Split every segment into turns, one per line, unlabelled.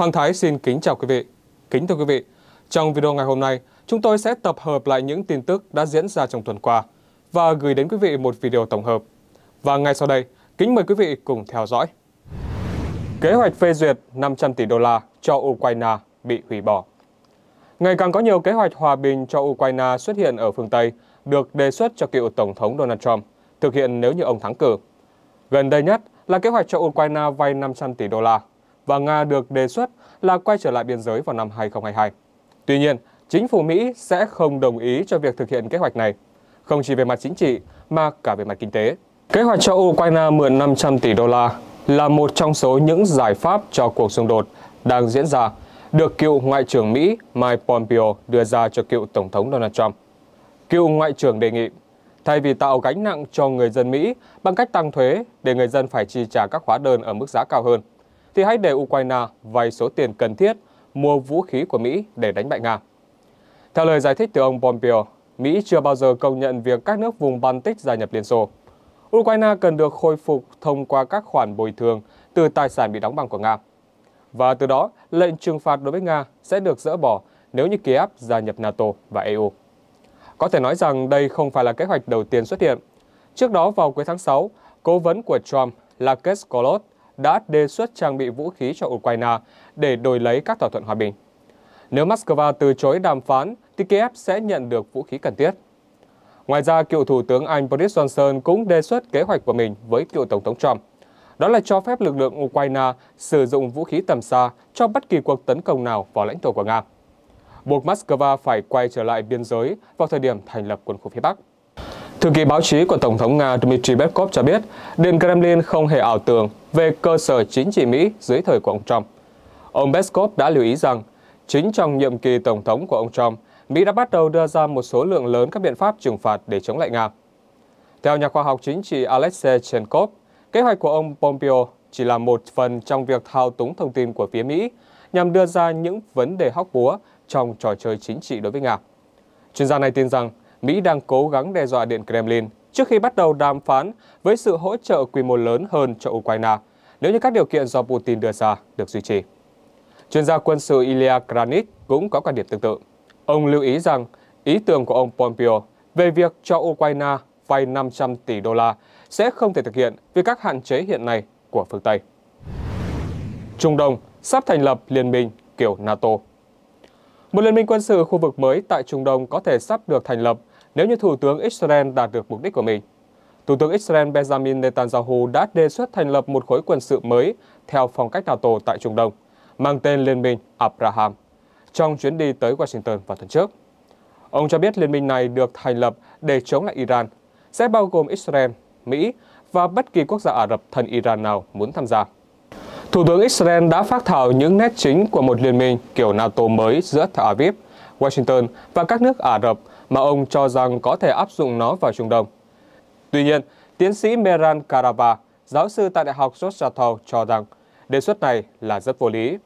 Hoàng Thái xin kính chào quý vị. Kính thưa quý vị, trong video ngày hôm nay, chúng tôi sẽ tập hợp lại những tin tức đã diễn ra trong tuần qua và gửi đến quý vị một video tổng hợp. Và ngay sau đây, kính mời quý vị cùng theo dõi. Kế hoạch phê duyệt 500 tỷ đô la cho Ukraine bị hủy bỏ. Ngày càng có nhiều kế hoạch hòa bình cho Ukraine xuất hiện ở phương Tây được đề xuất cho cựu Tổng thống Donald Trump thực hiện nếu như ông thắng cử. Gần đây nhất là kế hoạch cho Ukraine vay 500 tỷ đô la và Nga được đề xuất là quay trở lại biên giới vào năm 2022. Tuy nhiên, chính phủ Mỹ sẽ không đồng ý cho việc thực hiện kế hoạch này, không chỉ về mặt chính trị mà cả về mặt kinh tế. Kế hoạch cho Ukraine mượn 500 tỷ đô la là một trong số những giải pháp cho cuộc xung đột đang diễn ra được cựu Ngoại trưởng Mỹ Mike Pompeo đưa ra cho cựu Tổng thống Donald Trump. Cựu Ngoại trưởng đề nghị, thay vì tạo gánh nặng cho người dân Mỹ bằng cách tăng thuế để người dân phải chi trả các hóa đơn ở mức giá cao hơn, thì hãy để Ukraine vay số tiền cần thiết mua vũ khí của Mỹ để đánh bại Nga. Theo lời giải thích từ ông Pompeo, Mỹ chưa bao giờ công nhận việc các nước vùng Baltic gia nhập Liên Xô. Ukraine cần được khôi phục thông qua các khoản bồi thường từ tài sản bị đóng băng của Nga. Và từ đó, lệnh trừng phạt đối với Nga sẽ được dỡ bỏ nếu như Kiev gia nhập NATO và EU. Có thể nói rằng đây không phải là kế hoạch đầu tiên xuất hiện. Trước đó vào cuối tháng 6, cố vấn của Trump là Kes Kolot đã đề xuất trang bị vũ khí cho Ukraine để đổi lấy các thỏa thuận hòa bình. Nếu Moscow từ chối đàm phán, thì Kiev sẽ nhận được vũ khí cần thiết. Ngoài ra, cựu Thủ tướng Anh Boris Johnson cũng đề xuất kế hoạch của mình với cựu Tổng thống Trump. Đó là cho phép lực lượng Ukraine sử dụng vũ khí tầm xa cho bất kỳ cuộc tấn công nào vào lãnh thổ của Nga. Buộc Moscow phải quay trở lại biên giới vào thời điểm thành lập quân khu phía Bắc. Thư ký báo chí của Tổng thống Nga Dmitry Peskov cho biết, Điện Kremlin không hề ảo tưởng về cơ sở chính trị Mỹ dưới thời của ông Trump. Ông Peskov đã lưu ý rằng, chính trong nhiệm kỳ Tổng thống của ông Trump, Mỹ đã bắt đầu đưa ra một số lượng lớn các biện pháp trừng phạt để chống lại Nga. Theo nhà khoa học chính trị Alexei Chenkov, kế hoạch của ông Pompeo chỉ là một phần trong việc thao túng thông tin của phía Mỹ nhằm đưa ra những vấn đề hóc búa trong trò chơi chính trị đối với Nga. Chuyên gia này tin rằng Mỹ đang cố gắng đe dọa Điện Kremlin – trước khi bắt đầu đàm phán với sự hỗ trợ quy mô lớn hơn cho Ukraine, nếu như các điều kiện do Putin đưa ra được duy trì. Chuyên gia quân sự Ilya Kranich cũng có quan điểm tương tự. Ông lưu ý rằng ý tưởng của ông Pompeo về việc cho Ukraine vay 500 tỷ đô la sẽ không thể thực hiện vì các hạn chế hiện nay của phương Tây. Trung Đông sắp thành lập liên minh kiểu NATO. Một liên minh quân sự khu vực mới tại Trung Đông có thể sắp được thành lập nếu như Thủ tướng Israel đạt được mục đích của mình. Thủ tướng Israel Benjamin Netanyahu đã đề xuất thành lập một khối quân sự mới theo phong cách NATO tại Trung Đông, mang tên Liên minh Abraham, trong chuyến đi tới Washington vào tuần trước. Ông cho biết liên minh này được thành lập để chống lại Iran, sẽ bao gồm Israel, Mỹ và bất kỳ quốc gia Ả Rập thân Iran nào muốn tham gia. Thủ tướng Israel đã phát thảo những nét chính của một liên minh kiểu NATO mới giữa Tel Aviv, Washington và các nước Ả Rập mà ông cho rằng có thể áp dụng nó vào Trung Đông. Tuy nhiên, tiến sĩ Meran Karava, giáo sư tại Đại học Georgetown cho rằng đề xuất này là rất vô lý.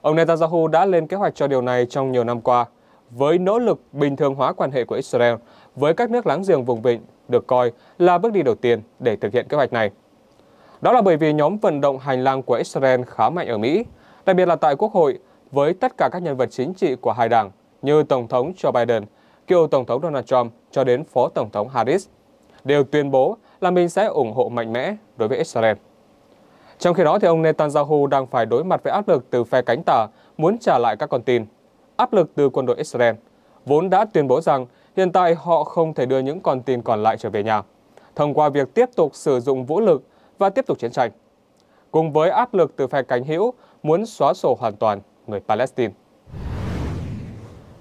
Ông Netanyahu đã lên kế hoạch cho điều này trong nhiều năm qua, với nỗ lực bình thường hóa quan hệ của Israel với các nước láng giềng vùng vịnh được coi là bước đi đầu tiên để thực hiện kế hoạch này. Đó là bởi vì nhóm vận động hành lang của Israel khá mạnh ở Mỹ, đặc biệt là tại Quốc hội, với tất cả các nhân vật chính trị của hai đảng như Tổng thống Joe Biden, cựu Tổng thống Donald Trump cho đến Phó Tổng thống Harris đều tuyên bố là mình sẽ ủng hộ mạnh mẽ đối với Israel. Trong khi đó, thì ông Netanyahu đang phải đối mặt với áp lực từ phe cánh tả muốn trả lại các con tin, áp lực từ quân đội Israel, vốn đã tuyên bố rằng hiện tại họ không thể đưa những con tin còn lại trở về nhà, thông qua việc tiếp tục sử dụng vũ lực và tiếp tục chiến tranh, cùng với áp lực từ phe cánh hữu muốn xóa sổ hoàn toàn người Palestine.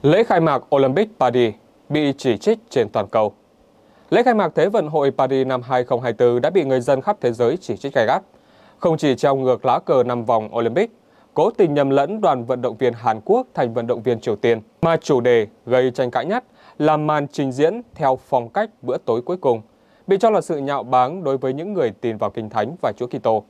Lễ khai mạc Olympic Paris bị chỉ trích trên toàn cầu. Lễ khai mạc Thế vận hội Paris năm 2024 đã bị người dân khắp thế giới chỉ trích gay gắt. Không chỉ treo ngược lá cờ năm vòng Olympic, cố tình nhầm lẫn đoàn vận động viên Hàn Quốc thành vận động viên Triều Tiên, mà chủ đề gây tranh cãi nhất là màn trình diễn theo phong cách bữa tối cuối cùng, bị cho là sự nhạo báng đối với những người tin vào Kinh Thánh và Chúa Kitô.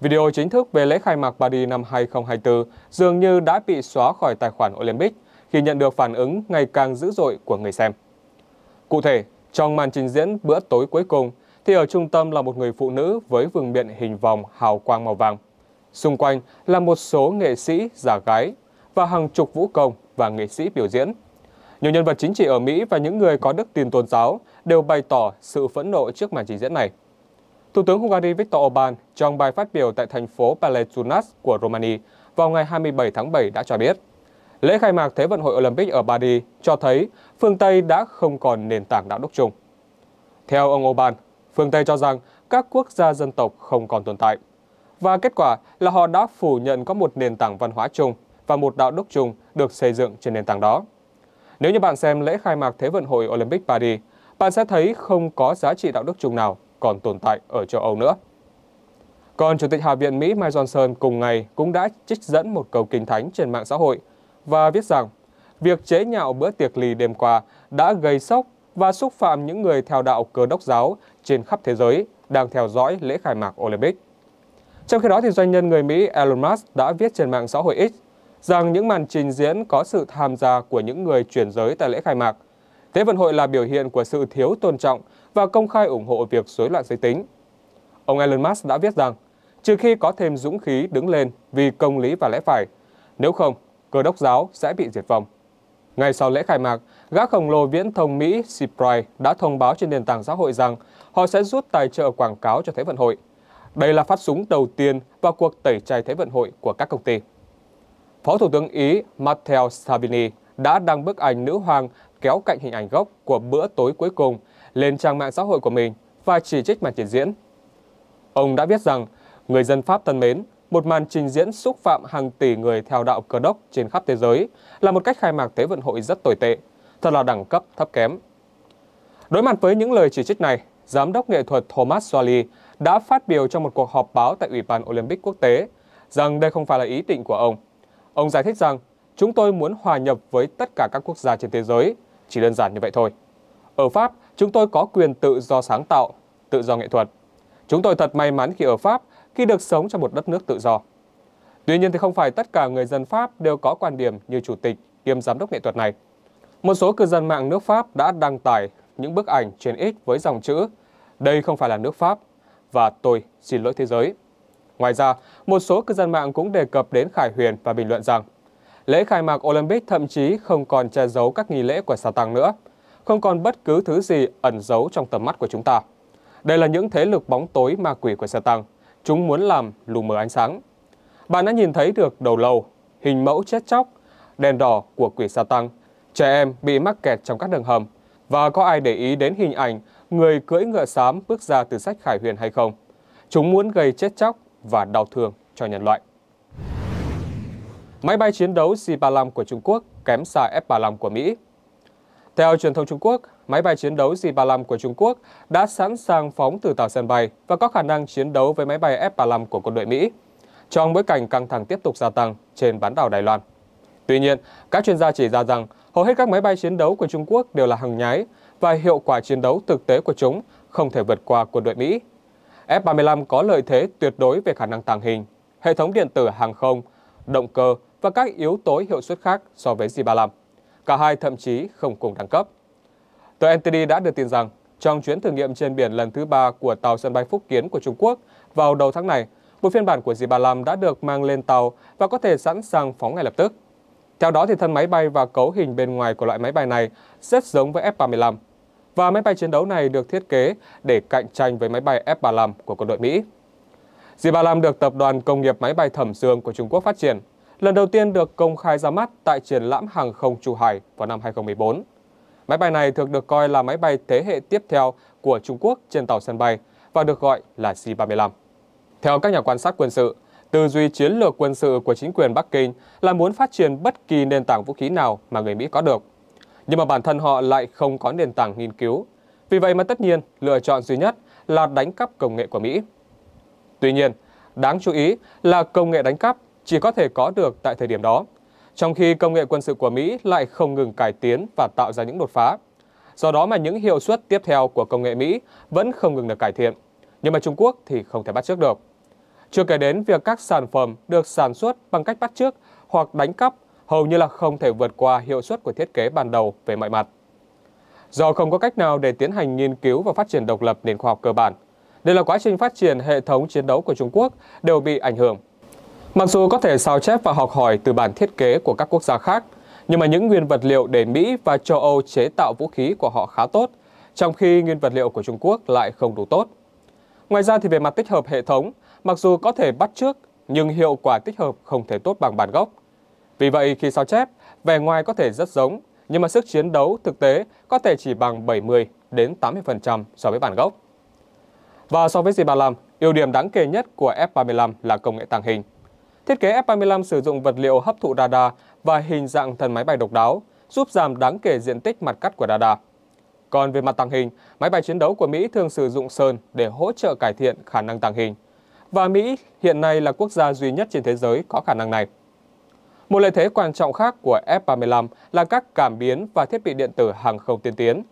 Video chính thức về lễ khai mạc Paris năm 2024 dường như đã bị xóa khỏi tài khoản Olympic khi nhận được phản ứng ngày càng dữ dội của người xem. Cụ thể, trong màn trình diễn bữa tối cuối cùng, thì ở trung tâm là một người phụ nữ với vương miện hình vòng hào quang màu vàng. Xung quanh là một số nghệ sĩ giả gái và hàng chục vũ công và nghệ sĩ biểu diễn. Nhiều nhân vật chính trị ở Mỹ và những người có đức tin tôn giáo đều bày tỏ sự phẫn nộ trước màn trình diễn này. Thủ tướng Hungary Viktor Orbán trong bài phát biểu tại thành phố Paletunas của Romania vào ngày 27 tháng 7 đã cho biết Lễ khai mạc Thế vận hội Olympic ở Paris cho thấy phương Tây đã không còn nền tảng đạo đức chung. Theo ông Oban, phương Tây cho rằng các quốc gia dân tộc không còn tồn tại. Và kết quả là họ đã phủ nhận có một nền tảng văn hóa chung và một đạo đức chung được xây dựng trên nền tảng đó. Nếu như bạn xem lễ khai mạc Thế vận hội Olympic Paris, bạn sẽ thấy không có giá trị đạo đức chung nào còn tồn tại ở châu Âu nữa. Còn Chủ tịch Hạ viện Mỹ Mike Johnson cùng ngày cũng đã trích dẫn một câu kinh thánh trên mạng xã hội – và viết rằng việc chế nhạo bữa tiệc lì đêm qua đã gây sốc và xúc phạm những người theo đạo cơ đốc giáo trên khắp thế giới đang theo dõi lễ khai mạc Olympic. Trong khi đó, thì doanh nhân người Mỹ Elon Musk đã viết trên mạng xã hội X rằng những màn trình diễn có sự tham gia của những người chuyển giới tại lễ khai mạc. Thế vận hội là biểu hiện của sự thiếu tôn trọng và công khai ủng hộ việc rối loạn giới tính. Ông Elon Musk đã viết rằng, trừ khi có thêm dũng khí đứng lên vì công lý và lẽ phải, nếu không, Cơ đốc giáo sẽ bị diệt vong. Ngay sau lễ khai mạc, gã khổng lồ viễn thông Mỹ Sprite đã thông báo trên nền tảng xã hội rằng họ sẽ rút tài trợ quảng cáo cho Thế vận hội. Đây là phát súng đầu tiên vào cuộc tẩy chay Thế vận hội của các công ty. Phó Thủ tướng Ý Matteo Salvini đã đăng bức ảnh nữ hoàng kéo cạnh hình ảnh gốc của bữa tối cuối cùng lên trang mạng xã hội của mình và chỉ trích màn trình diễn. Ông đã viết rằng, người dân Pháp thân mến, một màn trình diễn xúc phạm hàng tỷ người theo đạo Cơ đốc trên khắp thế giới là một cách khai mạc Thế vận hội rất tồi tệ, thật là đẳng cấp thấp kém. Đối mặt với những lời chỉ trích này, giám đốc nghệ thuật Thomas Swally đã phát biểu trong một cuộc họp báo tại Ủy ban Olympic quốc tế rằng đây không phải là ý định của ông. Ông giải thích rằng chúng tôi muốn hòa nhập với tất cả các quốc gia trên thế giới, chỉ đơn giản như vậy thôi. Ở Pháp, chúng tôi có quyền tự do sáng tạo, tự do nghệ thuật. Chúng tôi thật may mắn khi ở Pháp khi được sống trong một đất nước tự do. Tuy nhiên thì không phải tất cả người dân Pháp đều có quan điểm như chủ tịch kiêm giám đốc nghệ thuật này. Một số cư dân mạng nước Pháp đã đăng tải những bức ảnh trên X với dòng chữ Đây không phải là nước Pháp và tôi xin lỗi thế giới. Ngoài ra, một số cư dân mạng cũng đề cập đến Khải Huyền và bình luận rằng lễ khai mạc Olympic thậm chí không còn che giấu các nghi lễ của Satan nữa, không còn bất cứ thứ gì ẩn giấu trong tầm mắt của chúng ta. Đây là những thế lực bóng tối ma quỷ của Satan Chúng muốn làm lù mờ ánh sáng. Bạn đã nhìn thấy được đầu lâu, hình mẫu chết chóc, đèn đỏ của quỷ sa tăng, trẻ em bị mắc kẹt trong các đường hầm. Và có ai để ý đến hình ảnh người cưỡi ngựa xám bước ra từ sách Khải Huyền hay không? Chúng muốn gây chết chóc và đau thương cho nhân loại. Máy bay chiến đấu C-35 của Trung Quốc kém xa F-35 của Mỹ theo truyền thông Trung Quốc, máy bay chiến đấu J-35 của Trung Quốc đã sẵn sàng phóng từ tàu sân bay và có khả năng chiến đấu với máy bay F-35 của quân đội Mỹ trong bối cảnh căng thẳng tiếp tục gia tăng trên bán đảo Đài Loan. Tuy nhiên, các chuyên gia chỉ ra rằng hầu hết các máy bay chiến đấu của Trung Quốc đều là hàng nhái và hiệu quả chiến đấu thực tế của chúng không thể vượt qua quân đội Mỹ. F-35 có lợi thế tuyệt đối về khả năng tàng hình, hệ thống điện tử hàng không, động cơ và các yếu tố hiệu suất khác so với J-35 cả hai thậm chí không cùng đẳng cấp. Tờ NTD đã đưa tin rằng, trong chuyến thử nghiệm trên biển lần thứ ba của tàu sân bay Phúc Kiến của Trung Quốc vào đầu tháng này, một phiên bản của dì Bà đã được mang lên tàu và có thể sẵn sàng phóng ngay lập tức. Theo đó, thì thân máy bay và cấu hình bên ngoài của loại máy bay này rất giống với F-35. Và máy bay chiến đấu này được thiết kế để cạnh tranh với máy bay F-35 của quân đội Mỹ. Dì Bà được Tập đoàn Công nghiệp Máy bay Thẩm Dương của Trung Quốc phát triển lần đầu tiên được công khai ra mắt tại triển lãm hàng không Chu Hải vào năm 2014. Máy bay này thường được coi là máy bay thế hệ tiếp theo của Trung Quốc trên tàu sân bay và được gọi là C-35. Theo các nhà quan sát quân sự, tư duy chiến lược quân sự của chính quyền Bắc Kinh là muốn phát triển bất kỳ nền tảng vũ khí nào mà người Mỹ có được. Nhưng mà bản thân họ lại không có nền tảng nghiên cứu. Vì vậy mà tất nhiên, lựa chọn duy nhất là đánh cắp công nghệ của Mỹ. Tuy nhiên, đáng chú ý là công nghệ đánh cắp chỉ có thể có được tại thời điểm đó, trong khi công nghệ quân sự của Mỹ lại không ngừng cải tiến và tạo ra những đột phá. Do đó mà những hiệu suất tiếp theo của công nghệ Mỹ vẫn không ngừng được cải thiện, nhưng mà Trung Quốc thì không thể bắt trước được. Chưa kể đến việc các sản phẩm được sản xuất bằng cách bắt trước hoặc đánh cắp hầu như là không thể vượt qua hiệu suất của thiết kế ban đầu về mọi mặt. Do không có cách nào để tiến hành nghiên cứu và phát triển độc lập nền khoa học cơ bản, đây là quá trình phát triển hệ thống chiến đấu của Trung Quốc đều bị ảnh hưởng Mặc dù có thể sao chép và học hỏi từ bản thiết kế của các quốc gia khác, nhưng mà những nguyên vật liệu để Mỹ và châu Âu chế tạo vũ khí của họ khá tốt, trong khi nguyên vật liệu của Trung Quốc lại không đủ tốt. Ngoài ra thì về mặt tích hợp hệ thống, mặc dù có thể bắt trước, nhưng hiệu quả tích hợp không thể tốt bằng bản gốc. Vì vậy khi sao chép, vẻ ngoài có thể rất giống, nhưng mà sức chiến đấu thực tế có thể chỉ bằng 70 đến 80% so với bản gốc. Và so với Z35, ưu điểm đáng kể nhất của F35 là công nghệ tàng hình. Thiết kế F-35 sử dụng vật liệu hấp thụ radar và hình dạng thân máy bay độc đáo, giúp giảm đáng kể diện tích mặt cắt của radar. Còn về mặt tàng hình, máy bay chiến đấu của Mỹ thường sử dụng sơn để hỗ trợ cải thiện khả năng tàng hình. Và Mỹ hiện nay là quốc gia duy nhất trên thế giới có khả năng này. Một lợi thế quan trọng khác của F-35 là các cảm biến và thiết bị điện tử hàng không tiên tiến.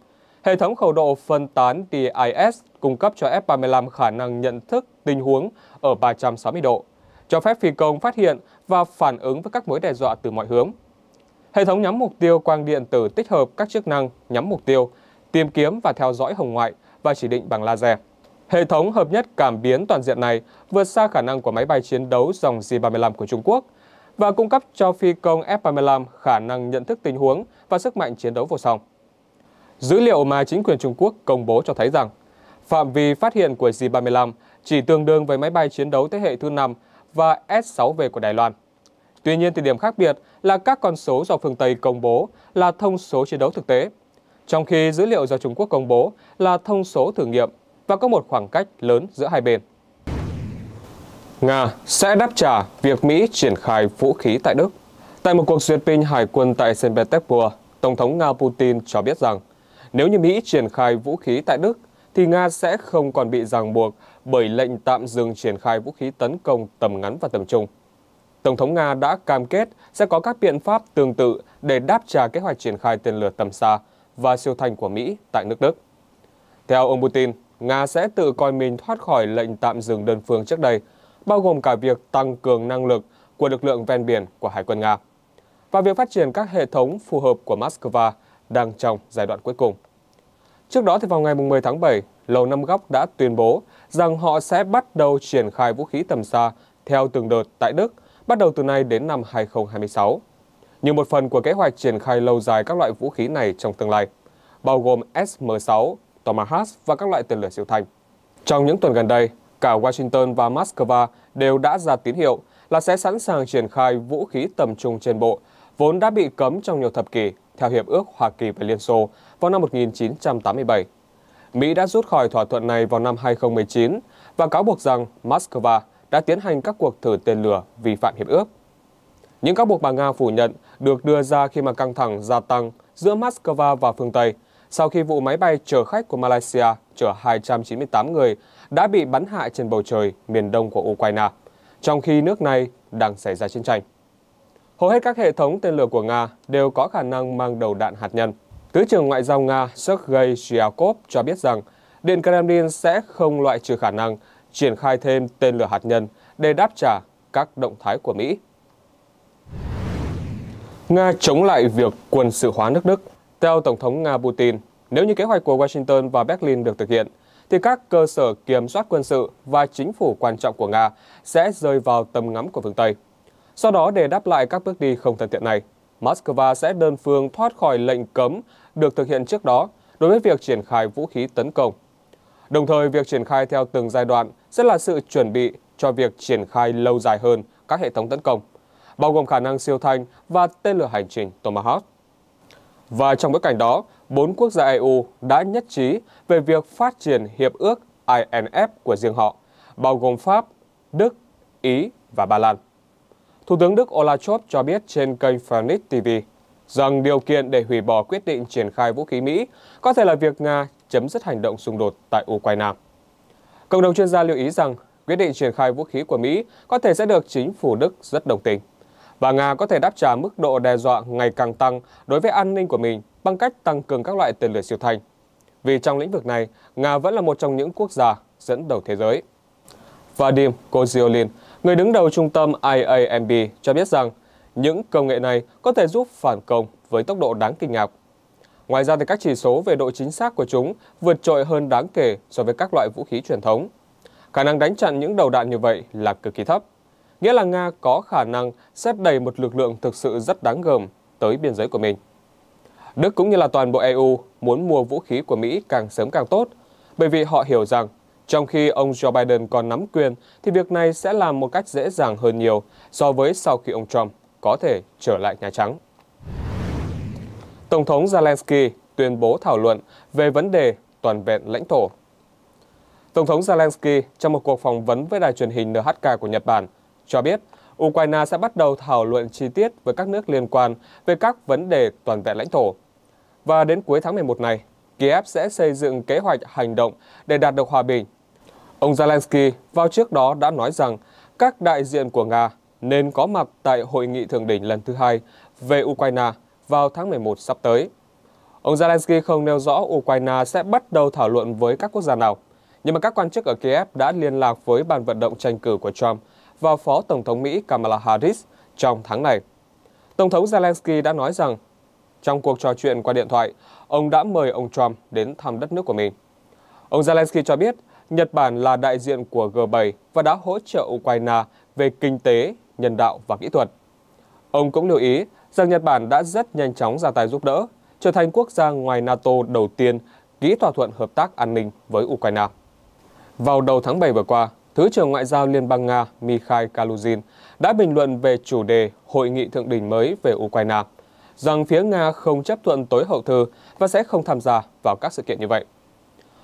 Hệ thống khẩu độ phân tán TIS cung cấp cho F-35 khả năng nhận thức tình huống ở 360 độ, cho phép phi công phát hiện và phản ứng với các mối đe dọa từ mọi hướng. Hệ thống nhắm mục tiêu quang điện tử tích hợp các chức năng nhắm mục tiêu, tìm kiếm và theo dõi hồng ngoại và chỉ định bằng laser. Hệ thống hợp nhất cảm biến toàn diện này vượt xa khả năng của máy bay chiến đấu dòng J-35 của Trung Quốc và cung cấp cho phi công F-35 khả năng nhận thức tình huống và sức mạnh chiến đấu vô song. Dữ liệu mà chính quyền Trung Quốc công bố cho thấy rằng phạm vi phát hiện của J-35 chỉ tương đương với máy bay chiến đấu thế hệ thứ 5 và S6V của Đài Loan. Tuy nhiên thì điểm khác biệt là các con số do phương Tây công bố là thông số chiến đấu thực tế, trong khi dữ liệu do Trung Quốc công bố là thông số thử nghiệm và có một khoảng cách lớn giữa hai bên. Nga sẽ đáp trả việc Mỹ triển khai vũ khí tại Đức. Tại một cuộc duyệt binh hải quân tại St. Petersburg, Tổng thống Nga Putin cho biết rằng nếu như Mỹ triển khai vũ khí tại Đức, thì Nga sẽ không còn bị ràng buộc bởi lệnh tạm dừng triển khai vũ khí tấn công tầm ngắn và tầm trung. Tổng thống Nga đã cam kết sẽ có các biện pháp tương tự để đáp trả kế hoạch triển khai tên lửa tầm xa và siêu thanh của Mỹ tại nước Đức. Theo ông Putin, Nga sẽ tự coi mình thoát khỏi lệnh tạm dừng đơn phương trước đây, bao gồm cả việc tăng cường năng lực của lực lượng ven biển của Hải quân Nga và việc phát triển các hệ thống phù hợp của Moscow đang trong giai đoạn cuối cùng. Trước đó, thì vào ngày 10 tháng 7, Lầu Năm Góc đã tuyên bố rằng họ sẽ bắt đầu triển khai vũ khí tầm xa theo từng đợt tại Đức, bắt đầu từ nay đến năm 2026. Như một phần của kế hoạch triển khai lâu dài các loại vũ khí này trong tương lai, bao gồm SM-6, Tomahawk và các loại tên lửa siêu thanh. Trong những tuần gần đây, cả Washington và Moscow đều đã ra tín hiệu là sẽ sẵn sàng triển khai vũ khí tầm trung trên bộ, vốn đã bị cấm trong nhiều thập kỷ theo Hiệp ước Hoa Kỳ và Liên Xô vào năm 1987 Mỹ đã rút khỏi thỏa thuận này vào năm 2019 và cáo buộc rằng Moscow đã tiến hành các cuộc thử tên lửa vi phạm hiệp ước. Những cáo buộc bà Nga phủ nhận được đưa ra khi mà căng thẳng gia tăng giữa Moscow và phương Tây sau khi vụ máy bay chở khách của Malaysia chở 298 người đã bị bắn hạ trên bầu trời miền đông của Ukraine, trong khi nước này đang xảy ra chiến tranh. Hầu hết các hệ thống tên lửa của Nga đều có khả năng mang đầu đạn hạt nhân. Thứ trưởng Ngoại giao Nga Sergei Ryakov cho biết rằng Điện Kremlin sẽ không loại trừ khả năng triển khai thêm tên lửa hạt nhân để đáp trả các động thái của Mỹ. Nga chống lại việc quân sự hóa nước Đức. Theo Tổng thống Nga Putin, nếu như kế hoạch của Washington và Berlin được thực hiện, thì các cơ sở kiểm soát quân sự và chính phủ quan trọng của Nga sẽ rơi vào tầm ngắm của phương Tây. Sau đó, để đáp lại các bước đi không thân thiện này, Moscow sẽ đơn phương thoát khỏi lệnh cấm được thực hiện trước đó đối với việc triển khai vũ khí tấn công. Đồng thời, việc triển khai theo từng giai đoạn sẽ là sự chuẩn bị cho việc triển khai lâu dài hơn các hệ thống tấn công, bao gồm khả năng siêu thanh và tên lửa hành trình Tomahawk. Và trong bối cảnh đó, bốn quốc gia EU đã nhất trí về việc phát triển hiệp ước INF của riêng họ, bao gồm Pháp, Đức, Ý và Ba Lan. Thủ tướng Đức Olaf Scholz cho biết trên kênh Phoenix TV rằng điều kiện để hủy bỏ quyết định triển khai vũ khí Mỹ có thể là việc Nga chấm dứt hành động xung đột tại Ukraine. Cộng đồng chuyên gia lưu ý rằng quyết định triển khai vũ khí của Mỹ có thể sẽ được chính phủ Đức rất đồng tình và Nga có thể đáp trả mức độ đe dọa ngày càng tăng đối với an ninh của mình bằng cách tăng cường các loại tên lửa siêu thanh. Vì trong lĩnh vực này, Nga vẫn là một trong những quốc gia dẫn đầu thế giới. Vadim Koziolin, Người đứng đầu trung tâm IAMB cho biết rằng những công nghệ này có thể giúp phản công với tốc độ đáng kinh ngạc. Ngoài ra thì các chỉ số về độ chính xác của chúng vượt trội hơn đáng kể so với các loại vũ khí truyền thống. Khả năng đánh chặn những đầu đạn như vậy là cực kỳ thấp, nghĩa là Nga có khả năng xếp đầy một lực lượng thực sự rất đáng gờm tới biên giới của mình. Đức cũng như là toàn bộ EU muốn mua vũ khí của Mỹ càng sớm càng tốt, bởi vì họ hiểu rằng trong khi ông Joe Biden còn nắm quyền, thì việc này sẽ làm một cách dễ dàng hơn nhiều so với sau khi ông Trump có thể trở lại Nhà Trắng. Tổng thống Zelensky tuyên bố thảo luận về vấn đề toàn vẹn lãnh thổ. Tổng thống Zelensky trong một cuộc phỏng vấn với đài truyền hình NHK của Nhật Bản cho biết Ukraine sẽ bắt đầu thảo luận chi tiết với các nước liên quan về các vấn đề toàn vẹn lãnh thổ. Và đến cuối tháng 11 này, Kiev sẽ xây dựng kế hoạch hành động để đạt được hòa bình Ông Zelensky vào trước đó đã nói rằng các đại diện của Nga nên có mặt tại hội nghị thượng đỉnh lần thứ hai về Ukraine vào tháng 11 sắp tới. Ông Zelensky không nêu rõ Ukraine sẽ bắt đầu thảo luận với các quốc gia nào, nhưng mà các quan chức ở Kiev đã liên lạc với bàn vận động tranh cử của Trump và Phó Tổng thống Mỹ Kamala Harris trong tháng này. Tổng thống Zelensky đã nói rằng trong cuộc trò chuyện qua điện thoại, ông đã mời ông Trump đến thăm đất nước của mình. Ông Zelensky cho biết Nhật Bản là đại diện của G7 và đã hỗ trợ Ukraine về kinh tế, nhân đạo và kỹ thuật. Ông cũng lưu ý rằng Nhật Bản đã rất nhanh chóng ra tay giúp đỡ, trở thành quốc gia ngoài NATO đầu tiên ký thỏa thuận hợp tác an ninh với Ukraine. Vào đầu tháng 7 vừa qua, Thứ trưởng Ngoại giao Liên bang Nga Mikhail Kaluzin đã bình luận về chủ đề hội nghị thượng đỉnh mới về Ukraine, rằng phía Nga không chấp thuận tối hậu thư và sẽ không tham gia vào các sự kiện như vậy.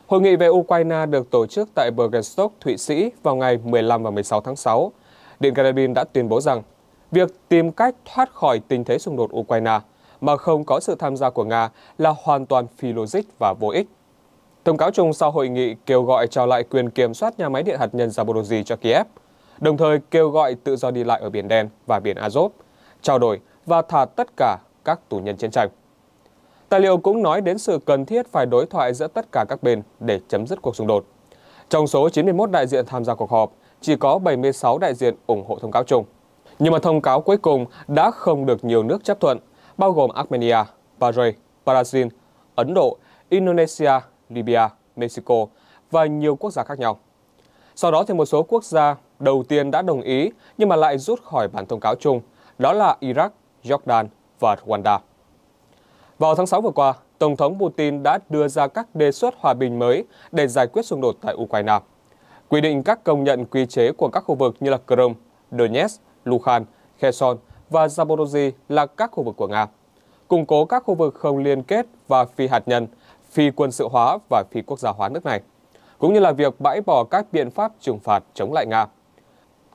Hội nghị về Ukraine được tổ chức tại Bergenstock, Thụy Sĩ vào ngày 15 và 16 tháng 6. Điện Kremlin đã tuyên bố rằng việc tìm cách thoát khỏi tình thế xung đột Ukraine mà không có sự tham gia của Nga là hoàn toàn phi logic và vô ích. Thông cáo chung sau hội nghị kêu gọi trao lại quyền kiểm soát nhà máy điện hạt nhân Zaporozhye cho Kiev, đồng thời kêu gọi tự do đi lại ở Biển Đen và Biển Azov, trao đổi và thả tất cả các tù nhân chiến tranh. Tài liệu cũng nói đến sự cần thiết phải đối thoại giữa tất cả các bên để chấm dứt cuộc xung đột. Trong số 91 đại diện tham gia cuộc họp, chỉ có 76 đại diện ủng hộ thông cáo chung. Nhưng mà thông cáo cuối cùng đã không được nhiều nước chấp thuận, bao gồm Armenia, Bahrain, Brazil, Ấn Độ, Indonesia, Libya, Mexico và nhiều quốc gia khác nhau. Sau đó thì một số quốc gia đầu tiên đã đồng ý nhưng mà lại rút khỏi bản thông cáo chung, đó là Iraq, Jordan và Rwanda. Vào tháng 6 vừa qua, Tổng thống Putin đã đưa ra các đề xuất hòa bình mới để giải quyết xung đột tại Ukraine. Quy định các công nhận quy chế của các khu vực như là Crimea, Donetsk, Luhansk, Kherson và Zaporozhye là các khu vực của Nga. Củng cố các khu vực không liên kết và phi hạt nhân, phi quân sự hóa và phi quốc gia hóa nước này, cũng như là việc bãi bỏ các biện pháp trừng phạt chống lại Nga.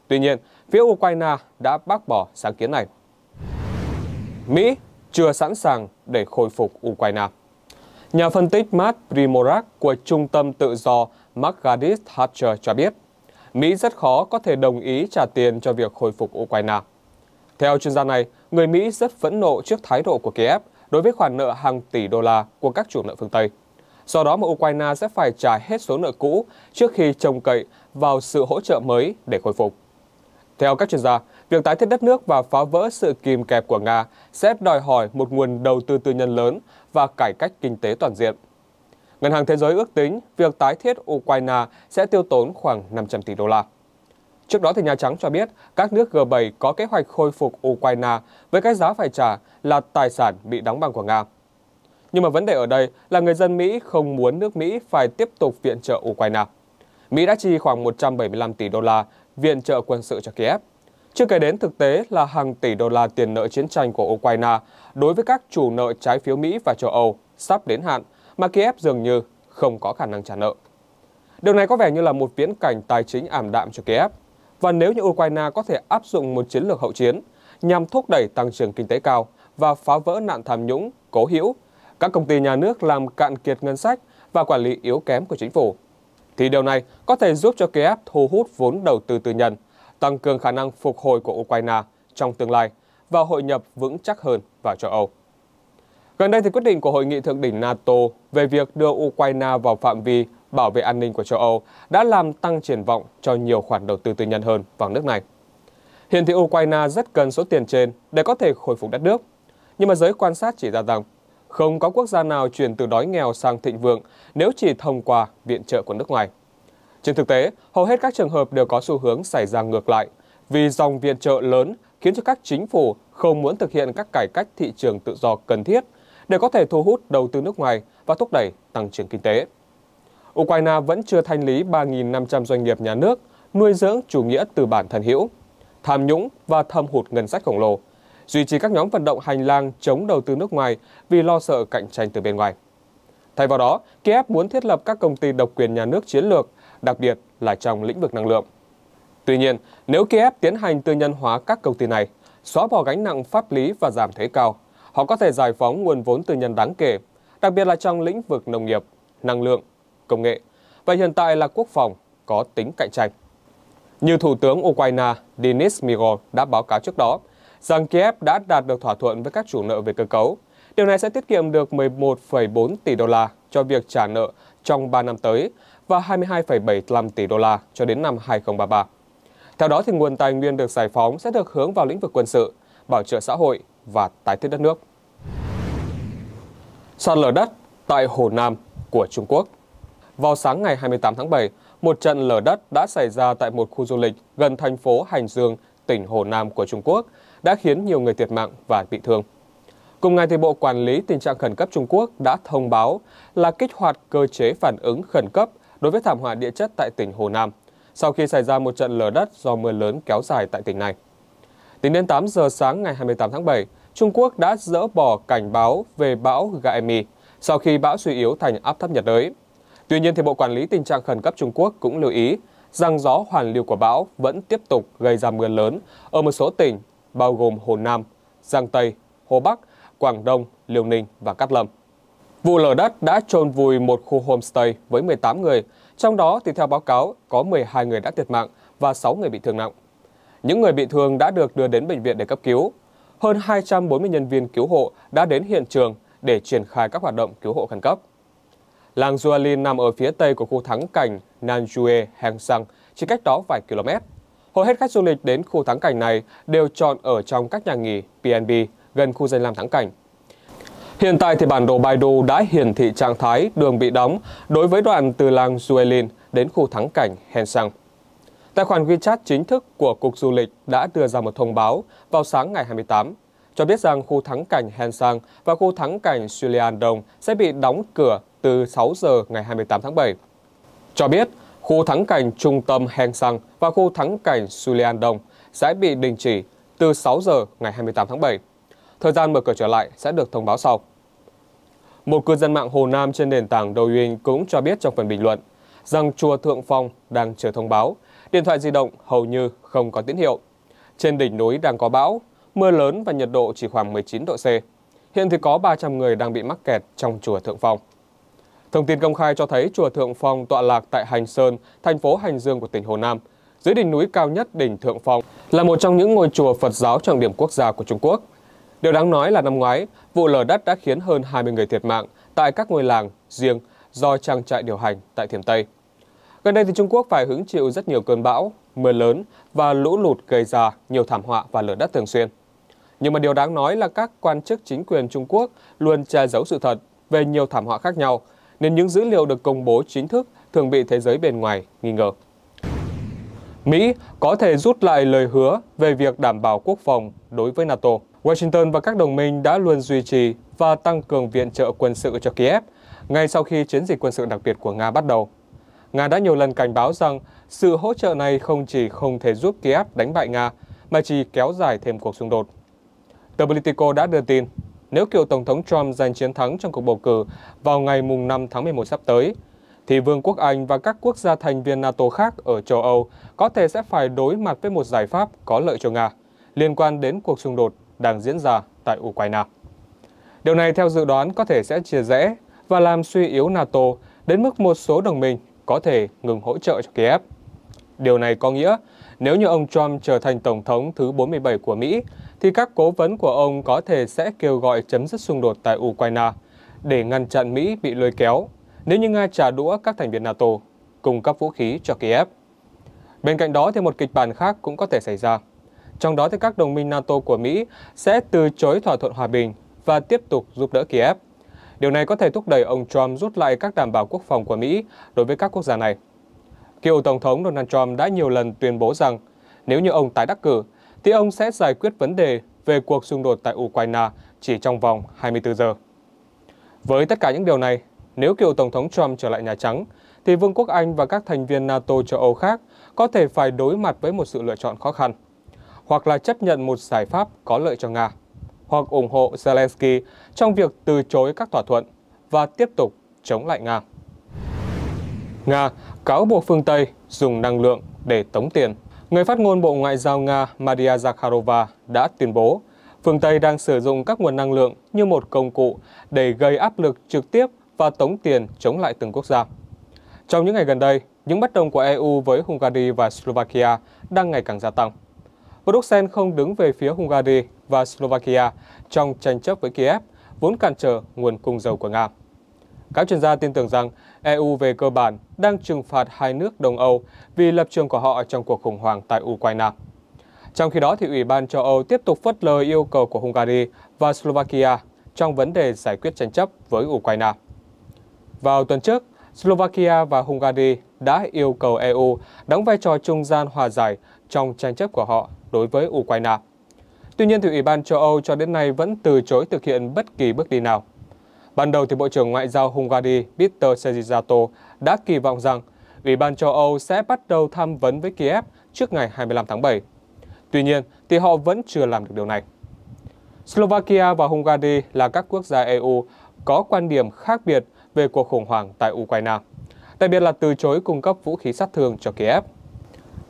Tuy nhiên, phía Ukraine đã bác bỏ sáng kiến này. Mỹ chưa sẵn sàng để khôi phục Ukraine. Nhà phân tích Matt Primorac của Trung tâm Tự do Margaret Thatcher cho biết, Mỹ rất khó có thể đồng ý trả tiền cho việc khôi phục Ukraine. Theo chuyên gia này, người Mỹ rất phẫn nộ trước thái độ của Kiev đối với khoản nợ hàng tỷ đô la của các chủ nợ phương Tây. Do đó mà Ukraine sẽ phải trả hết số nợ cũ trước khi trông cậy vào sự hỗ trợ mới để khôi phục. Theo các chuyên gia, Việc tái thiết đất nước và phá vỡ sự kìm kẹp của Nga sẽ đòi hỏi một nguồn đầu tư tư nhân lớn và cải cách kinh tế toàn diện. Ngân hàng Thế giới ước tính việc tái thiết Ukraine sẽ tiêu tốn khoảng 500 tỷ đô la. Trước đó, thì Nhà Trắng cho biết các nước G7 có kế hoạch khôi phục Ukraine với cái giá phải trả là tài sản bị đóng băng của Nga. Nhưng mà vấn đề ở đây là người dân Mỹ không muốn nước Mỹ phải tiếp tục viện trợ Ukraine. Mỹ đã chi khoảng 175 tỷ đô la viện trợ quân sự cho Kiev chưa kể đến thực tế là hàng tỷ đô la tiền nợ chiến tranh của Ukraine đối với các chủ nợ trái phiếu Mỹ và châu Âu sắp đến hạn mà Kiev dường như không có khả năng trả nợ. Điều này có vẻ như là một viễn cảnh tài chính ảm đạm cho Kiev. Và nếu như Ukraine có thể áp dụng một chiến lược hậu chiến nhằm thúc đẩy tăng trưởng kinh tế cao và phá vỡ nạn tham nhũng, cố hữu, các công ty nhà nước làm cạn kiệt ngân sách và quản lý yếu kém của chính phủ, thì điều này có thể giúp cho Kiev thu hút vốn đầu tư tư nhân tăng cường khả năng phục hồi của Ukraine trong tương lai và hội nhập vững chắc hơn vào châu Âu. Gần đây thì quyết định của hội nghị thượng đỉnh NATO về việc đưa Ukraine vào phạm vi bảo vệ an ninh của châu Âu đã làm tăng triển vọng cho nhiều khoản đầu tư tư nhân hơn vào nước này. Hiện thì Ukraine rất cần số tiền trên để có thể khôi phục đất nước. Nhưng mà giới quan sát chỉ ra rằng không có quốc gia nào chuyển từ đói nghèo sang thịnh vượng nếu chỉ thông qua viện trợ của nước ngoài. Trên thực tế, hầu hết các trường hợp đều có xu hướng xảy ra ngược lại, vì dòng viện trợ lớn khiến cho các chính phủ không muốn thực hiện các cải cách thị trường tự do cần thiết để có thể thu hút đầu tư nước ngoài và thúc đẩy tăng trưởng kinh tế. Ukraine vẫn chưa thanh lý 3.500 doanh nghiệp nhà nước nuôi dưỡng chủ nghĩa từ bản thân hữu, tham nhũng và thâm hụt ngân sách khổng lồ, duy trì các nhóm vận động hành lang chống đầu tư nước ngoài vì lo sợ cạnh tranh từ bên ngoài. Thay vào đó, Kiev muốn thiết lập các công ty độc quyền nhà nước chiến lược đặc biệt là trong lĩnh vực năng lượng. Tuy nhiên, nếu Kiev tiến hành tư nhân hóa các công ty này, xóa bỏ gánh nặng pháp lý và giảm thuế cao, họ có thể giải phóng nguồn vốn tư nhân đáng kể, đặc biệt là trong lĩnh vực nông nghiệp, năng lượng, công nghệ và hiện tại là quốc phòng có tính cạnh tranh. Như Thủ tướng Ukraine Denis Migol đã báo cáo trước đó, rằng Kiev đã đạt được thỏa thuận với các chủ nợ về cơ cấu. Điều này sẽ tiết kiệm được 11,4 tỷ đô la cho việc trả nợ trong 3 năm tới và 22,75 tỷ đô la cho đến năm 2033. Theo đó, thì nguồn tài nguyên được giải phóng sẽ được hướng vào lĩnh vực quân sự, bảo trợ xã hội và tái thiết đất nước. Sạt lở đất tại Hồ Nam của Trung Quốc Vào sáng ngày 28 tháng 7, một trận lở đất đã xảy ra tại một khu du lịch gần thành phố Hành Dương, tỉnh Hồ Nam của Trung Quốc, đã khiến nhiều người thiệt mạng và bị thương. Cùng ngày, thì Bộ Quản lý Tình trạng Khẩn cấp Trung Quốc đã thông báo là kích hoạt cơ chế phản ứng khẩn cấp đối với thảm họa địa chất tại tỉnh Hồ Nam sau khi xảy ra một trận lở đất do mưa lớn kéo dài tại tỉnh này. Tính đến 8 giờ sáng ngày 28 tháng 7, Trung Quốc đã dỡ bỏ cảnh báo về bão Gaemi sau khi bão suy yếu thành áp thấp nhiệt đới. Tuy nhiên, thì Bộ Quản lý Tình trạng Khẩn cấp Trung Quốc cũng lưu ý rằng gió hoàn lưu của bão vẫn tiếp tục gây ra mưa lớn ở một số tỉnh bao gồm Hồ Nam, Giang Tây, Hồ Bắc, Quảng Đông, Liêu Ninh và Cát Lâm. Vụ lở đất đã trôn vùi một khu homestay với 18 người, trong đó thì theo báo cáo có 12 người đã thiệt mạng và 6 người bị thương nặng. Những người bị thương đã được đưa đến bệnh viện để cấp cứu. Hơn 240 nhân viên cứu hộ đã đến hiện trường để triển khai các hoạt động cứu hộ khẩn cấp. Làng Jualin nằm ở phía tây của khu thắng cảnh Nanjue Hang chỉ cách đó vài km. Hầu hết khách du lịch đến khu thắng cảnh này đều chọn ở trong các nhà nghỉ P&B gần khu dân làm thắng cảnh. Hiện tại thì bản đồ Baidu đã hiển thị trạng thái đường bị đóng đối với đoạn từ làng Zuelin đến khu thắng cảnh Hensang. Tài khoản WeChat chính thức của Cục Du lịch đã đưa ra một thông báo vào sáng ngày 28 cho biết rằng khu thắng cảnh Hensang và khu thắng cảnh Suliandong sẽ bị đóng cửa từ 6 giờ ngày 28 tháng 7. Cho biết, khu thắng cảnh trung tâm Hensang và khu thắng cảnh Suliandong sẽ bị đình chỉ từ 6 giờ ngày 28 tháng 7. Thời gian mở cửa trở lại sẽ được thông báo sau. Một cư dân mạng Hồ Nam trên nền tảng Douyin cũng cho biết trong phần bình luận rằng chùa Thượng Phong đang chờ thông báo, điện thoại di động hầu như không có tín hiệu. Trên đỉnh núi đang có bão, mưa lớn và nhiệt độ chỉ khoảng 19 độ C. Hiện thì có 300 người đang bị mắc kẹt trong chùa Thượng Phong. Thông tin công khai cho thấy chùa Thượng Phong tọa lạc tại Hành Sơn, thành phố Hành Dương của tỉnh Hồ Nam, dưới đỉnh núi cao nhất đỉnh Thượng Phong, là một trong những ngôi chùa Phật giáo trọng điểm quốc gia của Trung Quốc. Điều đáng nói là năm ngoái, vụ lở đất đã khiến hơn 20 người thiệt mạng tại các ngôi làng riêng do trang trại điều hành tại Thiểm Tây. Gần đây thì Trung Quốc phải hứng chịu rất nhiều cơn bão, mưa lớn và lũ lụt gây ra nhiều thảm họa và lở đất thường xuyên. Nhưng mà điều đáng nói là các quan chức chính quyền Trung Quốc luôn che giấu sự thật về nhiều thảm họa khác nhau, nên những dữ liệu được công bố chính thức thường bị thế giới bên ngoài nghi ngờ. Mỹ có thể rút lại lời hứa về việc đảm bảo quốc phòng đối với NATO. Washington và các đồng minh đã luôn duy trì và tăng cường viện trợ quân sự cho Kiev ngay sau khi chiến dịch quân sự đặc biệt của Nga bắt đầu. Nga đã nhiều lần cảnh báo rằng sự hỗ trợ này không chỉ không thể giúp Kiev đánh bại Nga, mà chỉ kéo dài thêm cuộc xung đột. Tờ Politico đã đưa tin, nếu cựu Tổng thống Trump giành chiến thắng trong cuộc bầu cử vào ngày 5 tháng 11 sắp tới, thì Vương quốc Anh và các quốc gia thành viên NATO khác ở châu Âu có thể sẽ phải đối mặt với một giải pháp có lợi cho Nga liên quan đến cuộc xung đột đang diễn ra tại Ukraine. Điều này theo dự đoán có thể sẽ chia rẽ và làm suy yếu NATO đến mức một số đồng minh có thể ngừng hỗ trợ cho Kiev. Điều này có nghĩa nếu như ông Trump trở thành Tổng thống thứ 47 của Mỹ, thì các cố vấn của ông có thể sẽ kêu gọi chấm dứt xung đột tại Ukraine để ngăn chặn Mỹ bị lôi kéo nếu như Nga trả đũa các thành viên NATO cung cấp vũ khí cho Kiev. Bên cạnh đó thì một kịch bản khác cũng có thể xảy ra trong đó thì các đồng minh NATO của Mỹ sẽ từ chối thỏa thuận hòa bình và tiếp tục giúp đỡ Kiev. Điều này có thể thúc đẩy ông Trump rút lại các đảm bảo quốc phòng của Mỹ đối với các quốc gia này. Cựu Tổng thống Donald Trump đã nhiều lần tuyên bố rằng nếu như ông tái đắc cử, thì ông sẽ giải quyết vấn đề về cuộc xung đột tại Ukraine chỉ trong vòng 24 giờ. Với tất cả những điều này, nếu cựu Tổng thống Trump trở lại Nhà Trắng, thì Vương quốc Anh và các thành viên NATO châu Âu khác có thể phải đối mặt với một sự lựa chọn khó khăn hoặc là chấp nhận một giải pháp có lợi cho Nga, hoặc ủng hộ Zelensky trong việc từ chối các thỏa thuận và tiếp tục chống lại Nga. Nga cáo buộc phương Tây dùng năng lượng để tống tiền. Người phát ngôn Bộ Ngoại giao Nga Maria Zakharova đã tuyên bố phương Tây đang sử dụng các nguồn năng lượng như một công cụ để gây áp lực trực tiếp và tống tiền chống lại từng quốc gia. Trong những ngày gần đây, những bất đồng của EU với Hungary và Slovakia đang ngày càng gia tăng. Bruxelles không đứng về phía Hungary và Slovakia trong tranh chấp với Kiev, vốn cản trở nguồn cung dầu của Nga. Các chuyên gia tin tưởng rằng EU về cơ bản đang trừng phạt hai nước Đông Âu vì lập trường của họ trong cuộc khủng hoảng tại Ukraine. Trong khi đó, thì Ủy ban châu Âu tiếp tục phớt lờ yêu cầu của Hungary và Slovakia trong vấn đề giải quyết tranh chấp với Ukraine. Vào tuần trước, Slovakia và Hungary đã yêu cầu EU đóng vai trò trung gian hòa giải trong tranh chấp của họ đối với Ukraine. Tuy nhiên, thì Ủy ban châu Âu cho đến nay vẫn từ chối thực hiện bất kỳ bước đi nào. Ban đầu, thì Bộ trưởng Ngoại giao Hungary Peter Sejizato đã kỳ vọng rằng Ủy ban châu Âu sẽ bắt đầu tham vấn với Kiev trước ngày 25 tháng 7. Tuy nhiên, thì họ vẫn chưa làm được điều này. Slovakia và Hungary là các quốc gia EU có quan điểm khác biệt về cuộc khủng hoảng tại Ukraine, đặc biệt là từ chối cung cấp vũ khí sát thương cho Kiev.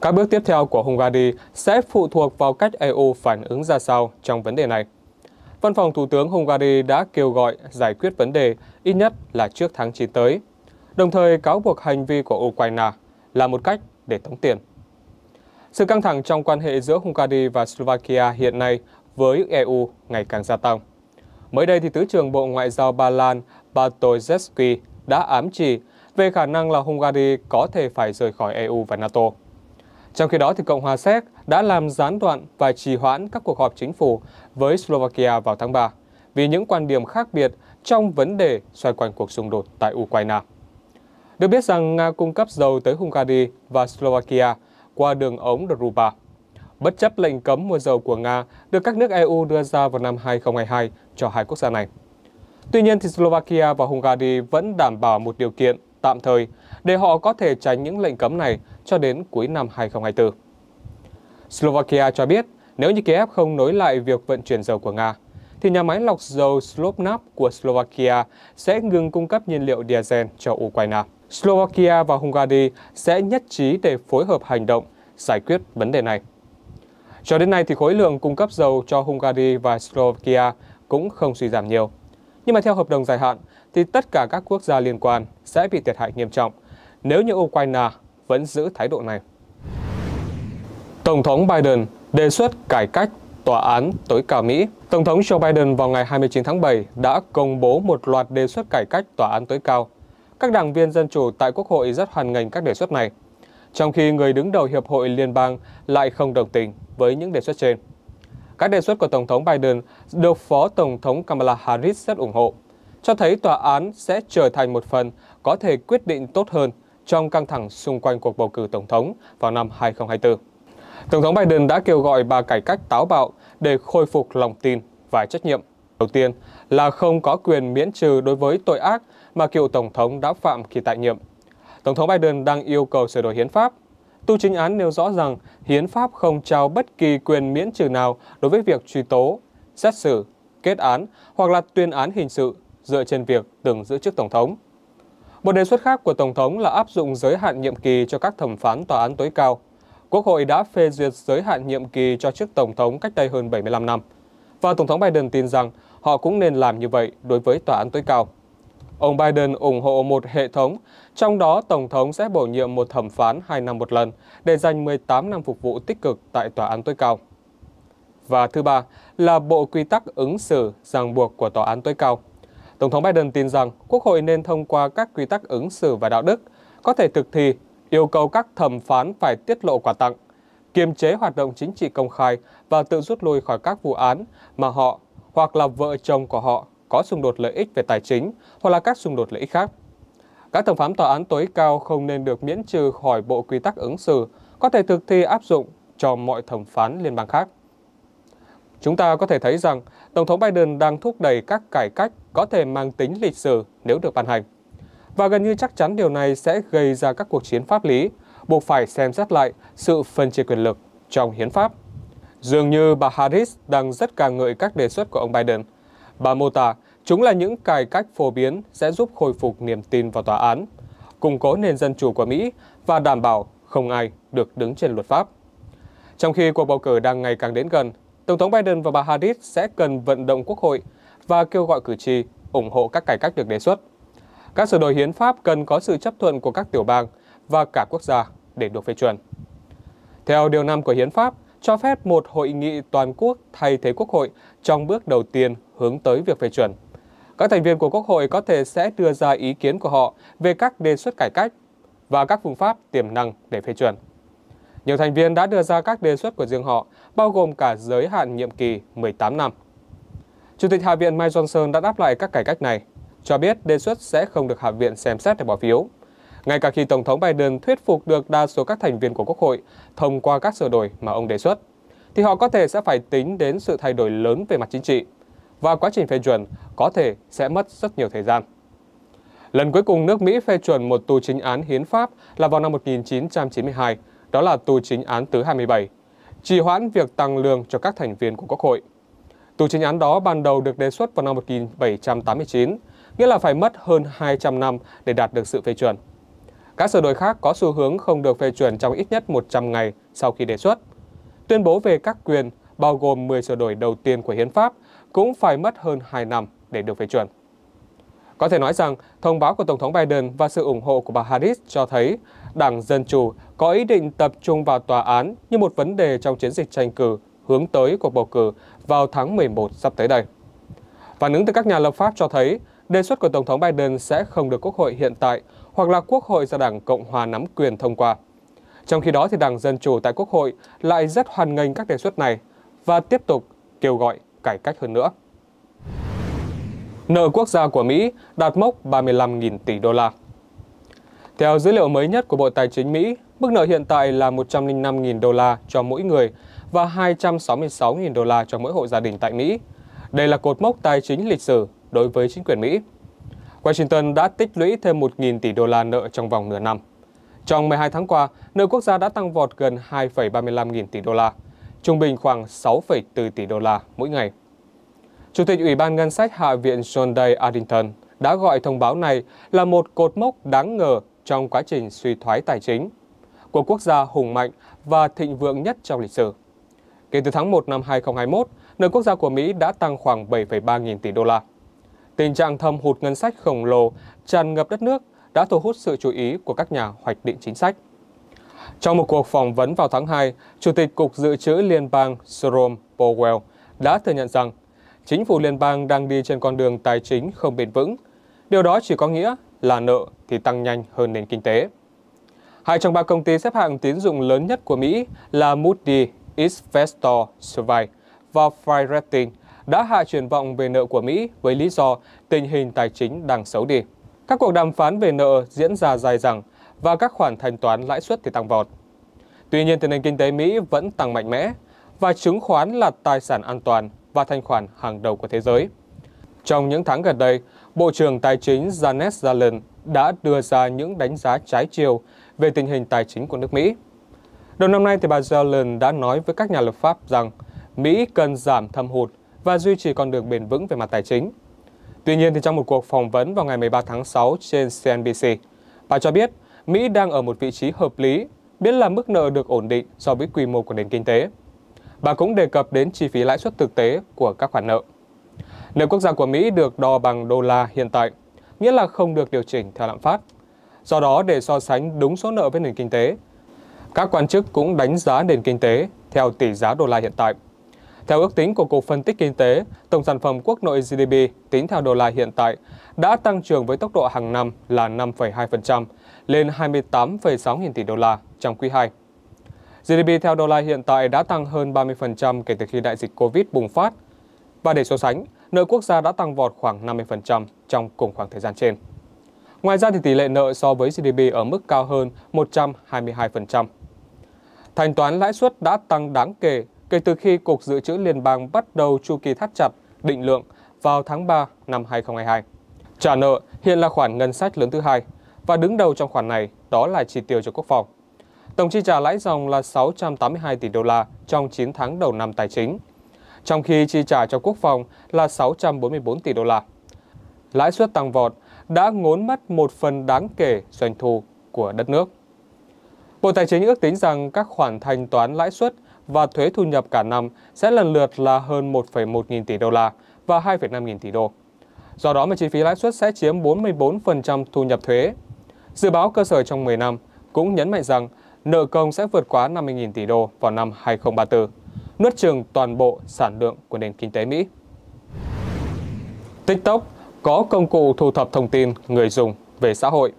Các bước tiếp theo của Hungary sẽ phụ thuộc vào cách EU phản ứng ra sao trong vấn đề này. Văn phòng Thủ tướng Hungary đã kêu gọi giải quyết vấn đề ít nhất là trước tháng 9 tới, đồng thời cáo buộc hành vi của Ukraine là một cách để tống tiền. Sự căng thẳng trong quan hệ giữa Hungary và Slovakia hiện nay với EU ngày càng gia tăng. Mới đây, thì Thứ trưởng Bộ Ngoại giao Ba Lan Bartoszewski đã ám chỉ về khả năng là Hungary có thể phải rời khỏi EU và NATO. Trong khi đó, thì Cộng hòa Séc đã làm gián đoạn và trì hoãn các cuộc họp chính phủ với Slovakia vào tháng 3 vì những quan điểm khác biệt trong vấn đề xoay quanh cuộc xung đột tại Ukraine. Được biết rằng Nga cung cấp dầu tới Hungary và Slovakia qua đường ống Druba. Bất chấp lệnh cấm mua dầu của Nga được các nước EU đưa ra vào năm 2022 cho hai quốc gia này. Tuy nhiên, thì Slovakia và Hungary vẫn đảm bảo một điều kiện tạm thời để họ có thể tránh những lệnh cấm này cho đến cuối năm 2024. Slovakia cho biết nếu như Kiev không nối lại việc vận chuyển dầu của Nga, thì nhà máy lọc dầu Slovnaft của Slovakia sẽ ngừng cung cấp nhiên liệu diesel cho Ukraine. Slovakia và Hungary sẽ nhất trí để phối hợp hành động giải quyết vấn đề này. Cho đến nay thì khối lượng cung cấp dầu cho Hungary và Slovakia cũng không suy giảm nhiều. Nhưng mà theo hợp đồng dài hạn thì tất cả các quốc gia liên quan sẽ bị thiệt hại nghiêm trọng nếu như Ukraine vẫn giữ thái độ này. Tổng thống Biden đề xuất cải cách Tòa án tối cao Mỹ. Tổng thống Joe Biden vào ngày 29 tháng 7 đã công bố một loạt đề xuất cải cách Tòa án tối cao. Các đảng viên Dân Chủ tại Quốc hội rất hoan nghênh các đề xuất này, trong khi người đứng đầu Hiệp hội Liên bang lại không đồng tình với những đề xuất trên. Các đề xuất của Tổng thống Biden được Phó Tổng thống Kamala Harris rất ủng hộ, cho thấy tòa án sẽ trở thành một phần có thể quyết định tốt hơn trong căng thẳng xung quanh cuộc bầu cử Tổng thống vào năm 2024. Tổng thống Biden đã kêu gọi bà cải cách táo bạo để khôi phục lòng tin và trách nhiệm. Đầu tiên là không có quyền miễn trừ đối với tội ác mà cựu Tổng thống đã phạm khi tại nhiệm. Tổng thống Biden đang yêu cầu sửa đổi hiến pháp. Tu chính án nêu rõ rằng hiến pháp không trao bất kỳ quyền miễn trừ nào đối với việc truy tố, xét xử, kết án hoặc là tuyên án hình sự dựa trên việc từng giữ chức Tổng thống. Một đề xuất khác của Tổng thống là áp dụng giới hạn nhiệm kỳ cho các thẩm phán tòa án tối cao. Quốc hội đã phê duyệt giới hạn nhiệm kỳ cho chức Tổng thống cách đây hơn 75 năm. Và Tổng thống Biden tin rằng họ cũng nên làm như vậy đối với tòa án tối cao. Ông Biden ủng hộ một hệ thống, trong đó Tổng thống sẽ bổ nhiệm một thẩm phán 2 năm một lần để dành 18 năm phục vụ tích cực tại tòa án tối cao. Và thứ ba là Bộ Quy tắc ứng xử ràng buộc của Tòa án tối cao. Tổng thống Biden tin rằng Quốc hội nên thông qua các quy tắc ứng xử và đạo đức, có thể thực thi yêu cầu các thẩm phán phải tiết lộ quà tặng, kiềm chế hoạt động chính trị công khai và tự rút lui khỏi các vụ án mà họ hoặc là vợ chồng của họ có xung đột lợi ích về tài chính hoặc là các xung đột lợi ích khác. Các thẩm phán tòa án tối cao không nên được miễn trừ khỏi bộ quy tắc ứng xử, có thể thực thi áp dụng cho mọi thẩm phán liên bang khác. Chúng ta có thể thấy rằng Tổng thống Biden đang thúc đẩy các cải cách có thể mang tính lịch sử nếu được ban hành. Và gần như chắc chắn điều này sẽ gây ra các cuộc chiến pháp lý, buộc phải xem xét lại sự phân chia quyền lực trong hiến pháp. Dường như bà Harris đang rất ca ngợi các đề xuất của ông Biden. Bà mô tả chúng là những cải cách phổ biến sẽ giúp khôi phục niềm tin vào tòa án, củng cố nền dân chủ của Mỹ và đảm bảo không ai được đứng trên luật pháp. Trong khi cuộc bầu cử đang ngày càng đến gần, Tổng thống Biden và bà Harris sẽ cần vận động Quốc hội và kêu gọi cử tri ủng hộ các cải cách được đề xuất. Các sửa đổi hiến pháp cần có sự chấp thuận của các tiểu bang và cả quốc gia để được phê chuẩn. Theo điều 5 của hiến pháp, cho phép một hội nghị toàn quốc thay thế quốc hội trong bước đầu tiên hướng tới việc phê chuẩn. Các thành viên của quốc hội có thể sẽ đưa ra ý kiến của họ về các đề xuất cải cách và các phương pháp tiềm năng để phê chuẩn. Nhiều thành viên đã đưa ra các đề xuất của riêng họ bao gồm cả giới hạn nhiệm kỳ 18 năm. Chủ tịch Hạ viện Mike Johnson đã đáp lại các cải cách này, cho biết đề xuất sẽ không được Hạ viện xem xét để bỏ phiếu. Ngay cả khi Tổng thống Biden thuyết phục được đa số các thành viên của Quốc hội thông qua các sửa đổi mà ông đề xuất, thì họ có thể sẽ phải tính đến sự thay đổi lớn về mặt chính trị, và quá trình phê chuẩn có thể sẽ mất rất nhiều thời gian. Lần cuối cùng nước Mỹ phê chuẩn một tù chính án hiến pháp là vào năm 1992, đó là tù chính án thứ 27, trì hoãn việc tăng lương cho các thành viên của Quốc hội. Tù chính án đó ban đầu được đề xuất vào năm 1789, nghĩa là phải mất hơn 200 năm để đạt được sự phê chuẩn. Các sửa đổi khác có xu hướng không được phê chuẩn trong ít nhất 100 ngày sau khi đề xuất. Tuyên bố về các quyền, bao gồm 10 sửa đổi đầu tiên của Hiến pháp, cũng phải mất hơn 2 năm để được phê chuẩn. Có thể nói rằng, thông báo của Tổng thống Biden và sự ủng hộ của bà Harris cho thấy Đảng Dân Chủ có ý định tập trung vào tòa án như một vấn đề trong chiến dịch tranh cử hướng tới cuộc bầu cử vào tháng 11 sắp tới đây. Phản ứng từ các nhà lập pháp cho thấy, đề xuất của Tổng thống Biden sẽ không được Quốc hội hiện tại hoặc là Quốc hội do Đảng Cộng hòa nắm quyền thông qua. Trong khi đó, thì Đảng Dân Chủ tại Quốc hội lại rất hoàn nghênh các đề xuất này và tiếp tục kêu gọi cải cách hơn nữa. Nợ quốc gia của Mỹ đạt mốc 35.000 tỷ đô la. Theo dữ liệu mới nhất của Bộ Tài chính Mỹ, mức nợ hiện tại là 105.000 đô la cho mỗi người và 266.000 đô la cho mỗi hộ gia đình tại Mỹ. Đây là cột mốc tài chính lịch sử đối với chính quyền Mỹ. Washington đã tích lũy thêm 1.000 tỷ đô la nợ trong vòng nửa năm. Trong 12 tháng qua, nợ quốc gia đã tăng vọt gần 2,35 nghìn tỷ đô la, trung bình khoảng 6,4 tỷ đô la mỗi ngày. Chủ tịch Ủy ban Ngân sách Hạ viện John Day Addington đã gọi thông báo này là một cột mốc đáng ngờ trong quá trình suy thoái tài chính của quốc gia hùng mạnh và thịnh vượng nhất trong lịch sử. Kể từ tháng 1 năm 2021, nợ quốc gia của Mỹ đã tăng khoảng 7,3 nghìn tỷ đô la. Tình trạng thâm hụt ngân sách khổng lồ tràn ngập đất nước đã thu hút sự chú ý của các nhà hoạch định chính sách. Trong một cuộc phỏng vấn vào tháng 2, Chủ tịch Cục Dự trữ Liên bang Jerome Powell đã thừa nhận rằng chính phủ liên bang đang đi trên con đường tài chính không bền vững. Điều đó chỉ có nghĩa là nợ thì tăng nhanh hơn nền kinh tế. Hai trong ba công ty xếp hạng tín dụng lớn nhất của Mỹ là Moody, Investor Survey và Fitch Ratings đã hạ triển vọng về nợ của Mỹ với lý do tình hình tài chính đang xấu đi. Các cuộc đàm phán về nợ diễn ra dài dẳng và các khoản thanh toán lãi suất thì tăng vọt. Tuy nhiên, thì nền kinh tế Mỹ vẫn tăng mạnh mẽ và chứng khoán là tài sản an toàn và thanh khoản hàng đầu của thế giới. Trong những tháng gần đây, Bộ trưởng Tài chính Janet Yellen đã đưa ra những đánh giá trái chiều về tình hình tài chính của nước Mỹ. Đầu năm nay, thì bà Yellen đã nói với các nhà lập pháp rằng Mỹ cần giảm thâm hụt và duy trì con đường bền vững về mặt tài chính. Tuy nhiên, thì trong một cuộc phỏng vấn vào ngày 13 tháng 6 trên CNBC, bà cho biết Mỹ đang ở một vị trí hợp lý, biết là mức nợ được ổn định so với quy mô của nền kinh tế. Bà cũng đề cập đến chi phí lãi suất thực tế của các khoản nợ. Liệu quốc gia của Mỹ được đo bằng đô la hiện tại, nghĩa là không được điều chỉnh theo lạm phát. Do đó, để so sánh đúng số nợ với nền kinh tế, các quan chức cũng đánh giá nền kinh tế theo tỷ giá đô la hiện tại. Theo ước tính của Cục Phân tích Kinh tế, tổng sản phẩm quốc nội GDP tính theo đô la hiện tại đã tăng trưởng với tốc độ hàng năm là 5,2% lên 28,6 nghìn tỷ đô la trong quý 2. GDP theo đô la hiện tại đã tăng hơn 30% kể từ khi đại dịch Covid bùng phát. Và để so sánh, nợ quốc gia đã tăng vọt khoảng 50% trong cùng khoảng thời gian trên. Ngoài ra thì tỷ lệ nợ so với GDP ở mức cao hơn 122%. Thanh toán lãi suất đã tăng đáng kể kể từ khi Cục Dự trữ Liên bang bắt đầu chu kỳ thắt chặt định lượng vào tháng 3 năm 2022. Trả nợ hiện là khoản ngân sách lớn thứ hai và đứng đầu trong khoản này đó là chi tiêu cho quốc phòng. Tổng chi trả lãi dòng là 682 tỷ đô la trong 9 tháng đầu năm tài chính, trong khi chi trả cho quốc phòng là 644 tỷ đô la. Lãi suất tăng vọt đã ngốn mất một phần đáng kể doanh thu của đất nước. Bộ Tài chính ước tính rằng các khoản thanh toán lãi suất và thuế thu nhập cả năm sẽ lần lượt là hơn 1,1 nghìn tỷ đô la và 2,5 nghìn tỷ đô. Do đó mà chi phí lãi suất sẽ chiếm 44% thu nhập thuế. Dự báo cơ sở trong 10 năm cũng nhấn mạnh rằng nợ công sẽ vượt quá 50.000 tỷ đô vào năm 2034 nuốt chừng toàn bộ sản lượng của nền kinh tế Mỹ. TikTok có công cụ thu thập thông tin người dùng về xã hội.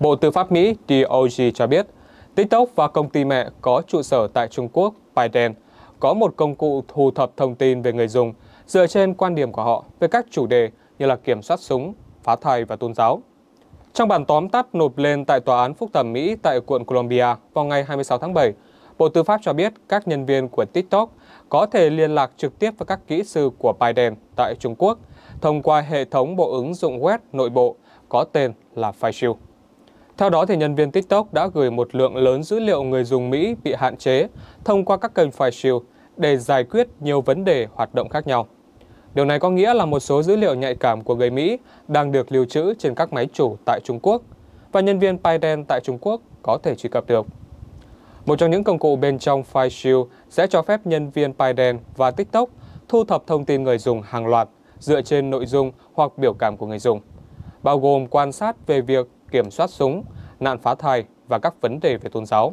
Bộ Tư pháp Mỹ DOJ cho biết, TikTok và công ty mẹ có trụ sở tại Trung Quốc, Biden, có một công cụ thu thập thông tin về người dùng dựa trên quan điểm của họ về các chủ đề như là kiểm soát súng, phá thai và tôn giáo. Trong bản tóm tắt nộp lên tại Tòa án Phúc thẩm Mỹ tại quận Columbia vào ngày 26 tháng 7, Bộ Tư pháp cho biết các nhân viên của TikTok có thể liên lạc trực tiếp với các kỹ sư của Biden tại Trung Quốc thông qua hệ thống bộ ứng dụng web nội bộ có tên là FileShield. Theo đó, thì nhân viên TikTok đã gửi một lượng lớn dữ liệu người dùng Mỹ bị hạn chế thông qua các kênh FileShield để giải quyết nhiều vấn đề hoạt động khác nhau. Điều này có nghĩa là một số dữ liệu nhạy cảm của người Mỹ đang được lưu trữ trên các máy chủ tại Trung Quốc và nhân viên Biden tại Trung Quốc có thể truy cập được. Một trong những công cụ bên trong Shield sẽ cho phép nhân viên Biden và TikTok thu thập thông tin người dùng hàng loạt dựa trên nội dung hoặc biểu cảm của người dùng, bao gồm quan sát về việc kiểm soát súng, nạn phá thai và các vấn đề về tôn giáo.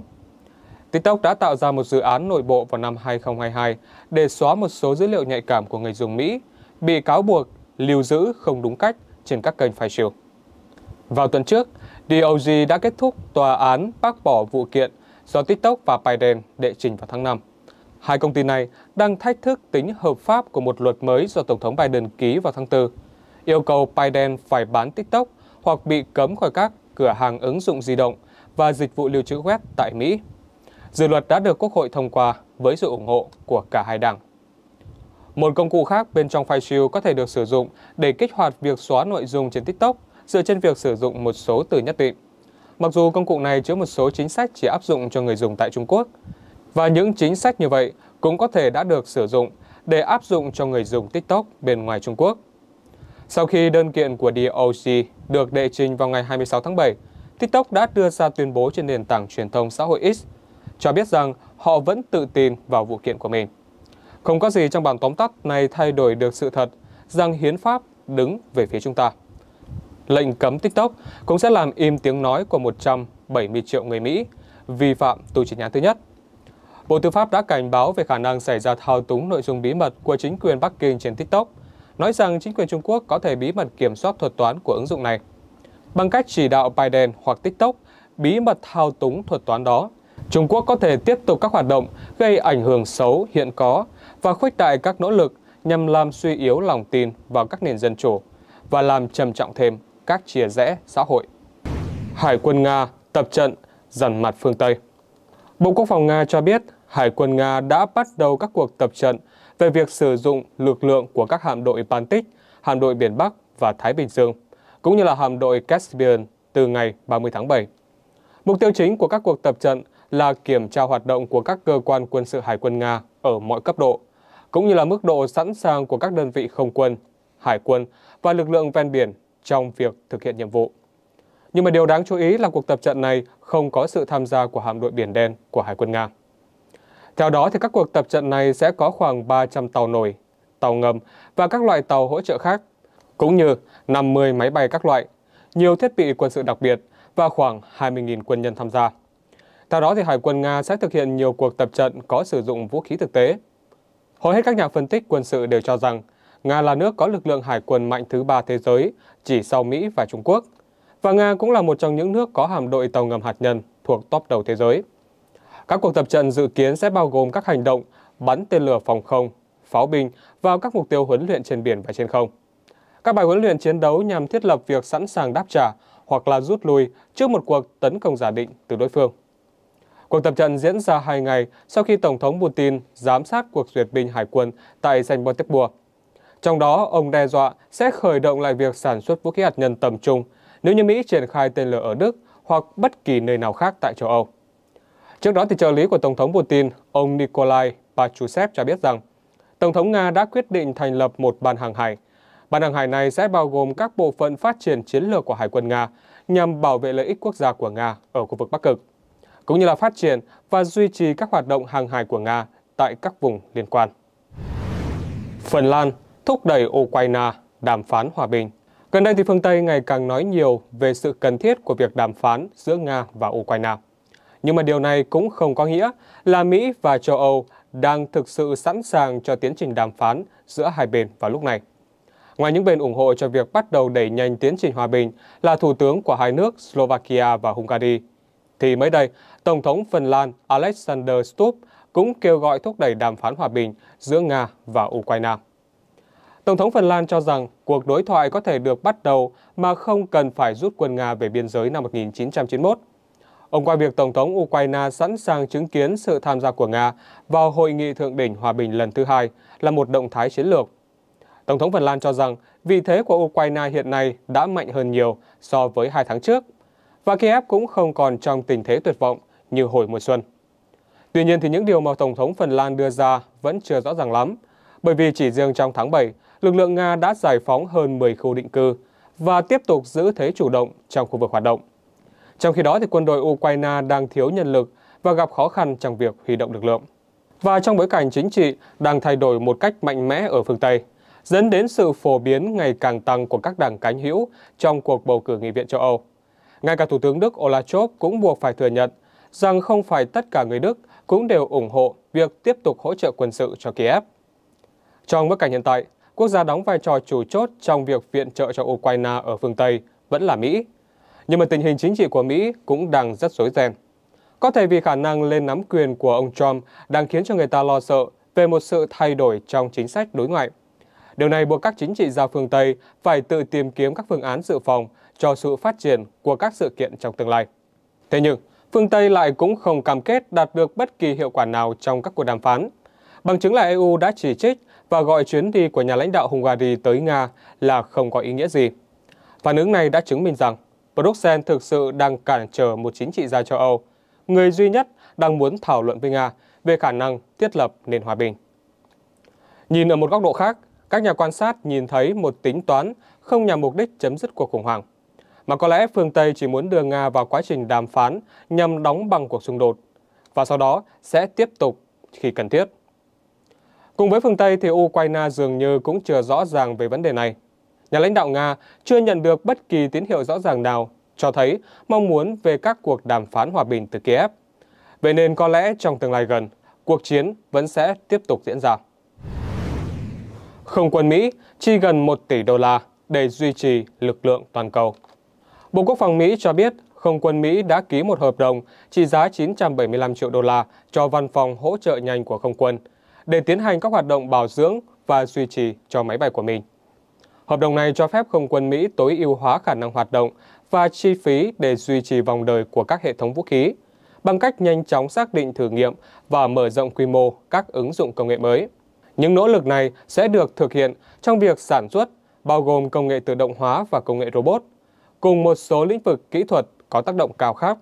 TikTok đã tạo ra một dự án nội bộ vào năm 2022 để xóa một số dữ liệu nhạy cảm của người dùng Mỹ bị cáo buộc lưu giữ không đúng cách trên các kênh file Vào tuần trước, DOJ đã kết thúc tòa án bác bỏ vụ kiện do TikTok và Biden đệ trình vào tháng 5. Hai công ty này đang thách thức tính hợp pháp của một luật mới do Tổng thống Biden ký vào tháng 4, yêu cầu Biden phải bán TikTok hoặc bị cấm khỏi các cửa hàng ứng dụng di động và dịch vụ lưu trữ web tại Mỹ. Dự luật đã được Quốc hội thông qua với sự ủng hộ của cả hai đảng. Một công cụ khác bên trong Shield có thể được sử dụng để kích hoạt việc xóa nội dung trên TikTok dựa trên việc sử dụng một số từ nhất định. Mặc dù công cụ này chứa một số chính sách chỉ áp dụng cho người dùng tại Trung Quốc, và những chính sách như vậy cũng có thể đã được sử dụng để áp dụng cho người dùng TikTok bên ngoài Trung Quốc. Sau khi đơn kiện của DOC được đệ trình vào ngày 26 tháng 7, TikTok đã đưa ra tuyên bố trên nền tảng truyền thông xã hội X, cho biết rằng họ vẫn tự tin vào vụ kiện của mình. Không có gì trong bản tóm tắt này thay đổi được sự thật rằng hiến pháp đứng về phía chúng ta lệnh cấm TikTok cũng sẽ làm im tiếng nói của 170 triệu người Mỹ, vi phạm tù chỉ nhắn thứ nhất. Bộ Tư pháp đã cảnh báo về khả năng xảy ra thao túng nội dung bí mật của chính quyền Bắc Kinh trên TikTok, nói rằng chính quyền Trung Quốc có thể bí mật kiểm soát thuật toán của ứng dụng này. Bằng cách chỉ đạo Biden hoặc TikTok bí mật thao túng thuật toán đó, Trung Quốc có thể tiếp tục các hoạt động gây ảnh hưởng xấu hiện có và khuếch đại các nỗ lực nhằm làm suy yếu lòng tin vào các nền dân chủ và làm trầm trọng thêm các chia rẽ xã hội. Hải quân Nga tập trận dằn mặt phương Tây Bộ Quốc phòng Nga cho biết Hải quân Nga đã bắt đầu các cuộc tập trận về việc sử dụng lực lượng của các hạm đội Baltic, hạm đội Biển Bắc và Thái Bình Dương, cũng như là hạm đội Caspian từ ngày 30 tháng 7. Mục tiêu chính của các cuộc tập trận là kiểm tra hoạt động của các cơ quan quân sự Hải quân Nga ở mọi cấp độ, cũng như là mức độ sẵn sàng của các đơn vị không quân, hải quân và lực lượng ven biển trong việc thực hiện nhiệm vụ. Nhưng mà điều đáng chú ý là cuộc tập trận này không có sự tham gia của hạm đội Biển Đen của Hải quân Nga. Theo đó, thì các cuộc tập trận này sẽ có khoảng 300 tàu nổi, tàu ngầm và các loại tàu hỗ trợ khác, cũng như 50 máy bay các loại, nhiều thiết bị quân sự đặc biệt và khoảng 20.000 quân nhân tham gia. Theo đó, thì Hải quân Nga sẽ thực hiện nhiều cuộc tập trận có sử dụng vũ khí thực tế. Hầu hết các nhà phân tích quân sự đều cho rằng Nga là nước có lực lượng hải quân mạnh thứ ba thế giới chỉ sau Mỹ và Trung Quốc. Và Nga cũng là một trong những nước có hàm đội tàu ngầm hạt nhân thuộc top đầu thế giới. Các cuộc tập trận dự kiến sẽ bao gồm các hành động bắn tên lửa phòng không, pháo binh vào các mục tiêu huấn luyện trên biển và trên không. Các bài huấn luyện chiến đấu nhằm thiết lập việc sẵn sàng đáp trả hoặc là rút lui trước một cuộc tấn công giả định từ đối phương. Cuộc tập trận diễn ra hai ngày sau khi Tổng thống Putin giám sát cuộc duyệt binh hải quân tại Saint Petersburg trong đó, ông đe dọa sẽ khởi động lại việc sản xuất vũ khí hạt nhân tầm trung nếu như Mỹ triển khai tên lửa ở Đức hoặc bất kỳ nơi nào khác tại châu Âu. Trước đó, thì trợ lý của Tổng thống Putin, ông Nikolai Pachusev cho biết rằng Tổng thống Nga đã quyết định thành lập một ban hàng hải. Ban hàng hải này sẽ bao gồm các bộ phận phát triển chiến lược của Hải quân Nga nhằm bảo vệ lợi ích quốc gia của Nga ở khu vực Bắc Cực, cũng như là phát triển và duy trì các hoạt động hàng hải của Nga tại các vùng liên quan. Phần Lan thúc đẩy Ukraine đàm phán hòa bình. Gần đây thì phương Tây ngày càng nói nhiều về sự cần thiết của việc đàm phán giữa Nga và Ukraine. Nhưng mà điều này cũng không có nghĩa là Mỹ và châu Âu đang thực sự sẵn sàng cho tiến trình đàm phán giữa hai bên vào lúc này. Ngoài những bên ủng hộ cho việc bắt đầu đẩy nhanh tiến trình hòa bình là thủ tướng của hai nước Slovakia và Hungary, thì mới đây, Tổng thống Phần Lan Alexander Stubb cũng kêu gọi thúc đẩy đàm phán hòa bình giữa Nga và Ukraine. Tổng thống Phần Lan cho rằng cuộc đối thoại có thể được bắt đầu mà không cần phải rút quân Nga về biên giới năm 1991. Ông qua việc Tổng thống Ukraine sẵn sàng chứng kiến sự tham gia của Nga vào Hội nghị Thượng đỉnh Hòa bình lần thứ hai là một động thái chiến lược. Tổng thống Phần Lan cho rằng vị thế của Ukraine hiện nay đã mạnh hơn nhiều so với hai tháng trước, và Kiev cũng không còn trong tình thế tuyệt vọng như hồi mùa xuân. Tuy nhiên thì những điều mà Tổng thống Phần Lan đưa ra vẫn chưa rõ ràng lắm, bởi vì chỉ riêng trong tháng 7, lực lượng Nga đã giải phóng hơn 10 khu định cư và tiếp tục giữ thế chủ động trong khu vực hoạt động. Trong khi đó, thì quân đội Ukraine đang thiếu nhân lực và gặp khó khăn trong việc huy động lực lượng. Và trong bối cảnh chính trị đang thay đổi một cách mạnh mẽ ở phương Tây, dẫn đến sự phổ biến ngày càng tăng của các đảng cánh hữu trong cuộc bầu cử nghị viện châu Âu. Ngay cả Thủ tướng Đức Olaf Scholz cũng buộc phải thừa nhận rằng không phải tất cả người Đức cũng đều ủng hộ việc tiếp tục hỗ trợ quân sự cho Kiev. Trong bối cảnh hiện tại, quốc gia đóng vai trò chủ chốt trong việc viện trợ cho Ukraine ở phương Tây vẫn là Mỹ. Nhưng mà tình hình chính trị của Mỹ cũng đang rất rối ren. Có thể vì khả năng lên nắm quyền của ông Trump đang khiến cho người ta lo sợ về một sự thay đổi trong chính sách đối ngoại. Điều này buộc các chính trị gia phương Tây phải tự tìm kiếm các phương án dự phòng cho sự phát triển của các sự kiện trong tương lai. Thế nhưng, phương Tây lại cũng không cam kết đạt được bất kỳ hiệu quả nào trong các cuộc đàm phán. Bằng chứng là EU đã chỉ trích và gọi chuyến đi của nhà lãnh đạo Hungary tới Nga là không có ý nghĩa gì. Phản ứng này đã chứng minh rằng Bruxelles thực sự đang cản trở một chính trị gia châu Âu, người duy nhất đang muốn thảo luận với Nga về khả năng thiết lập nền hòa bình. Nhìn ở một góc độ khác, các nhà quan sát nhìn thấy một tính toán không nhằm mục đích chấm dứt cuộc khủng hoảng, mà có lẽ phương Tây chỉ muốn đưa Nga vào quá trình đàm phán nhằm đóng bằng cuộc xung đột, và sau đó sẽ tiếp tục khi cần thiết. Cùng với phương Tây thì Ukraine dường như cũng chưa rõ ràng về vấn đề này. Nhà lãnh đạo Nga chưa nhận được bất kỳ tín hiệu rõ ràng nào cho thấy mong muốn về các cuộc đàm phán hòa bình từ Kiev. Vậy nên có lẽ trong tương lai gần, cuộc chiến vẫn sẽ tiếp tục diễn ra. Không quân Mỹ chi gần 1 tỷ đô la để duy trì lực lượng toàn cầu. Bộ Quốc phòng Mỹ cho biết không quân Mỹ đã ký một hợp đồng trị giá 975 triệu đô la cho văn phòng hỗ trợ nhanh của không quân – để tiến hành các hoạt động bảo dưỡng và duy trì cho máy bay của mình. Hợp đồng này cho phép không quân Mỹ tối ưu hóa khả năng hoạt động và chi phí để duy trì vòng đời của các hệ thống vũ khí bằng cách nhanh chóng xác định thử nghiệm và mở rộng quy mô các ứng dụng công nghệ mới. Những nỗ lực này sẽ được thực hiện trong việc sản xuất, bao gồm công nghệ tự động hóa và công nghệ robot, cùng một số lĩnh vực kỹ thuật có tác động cao khác.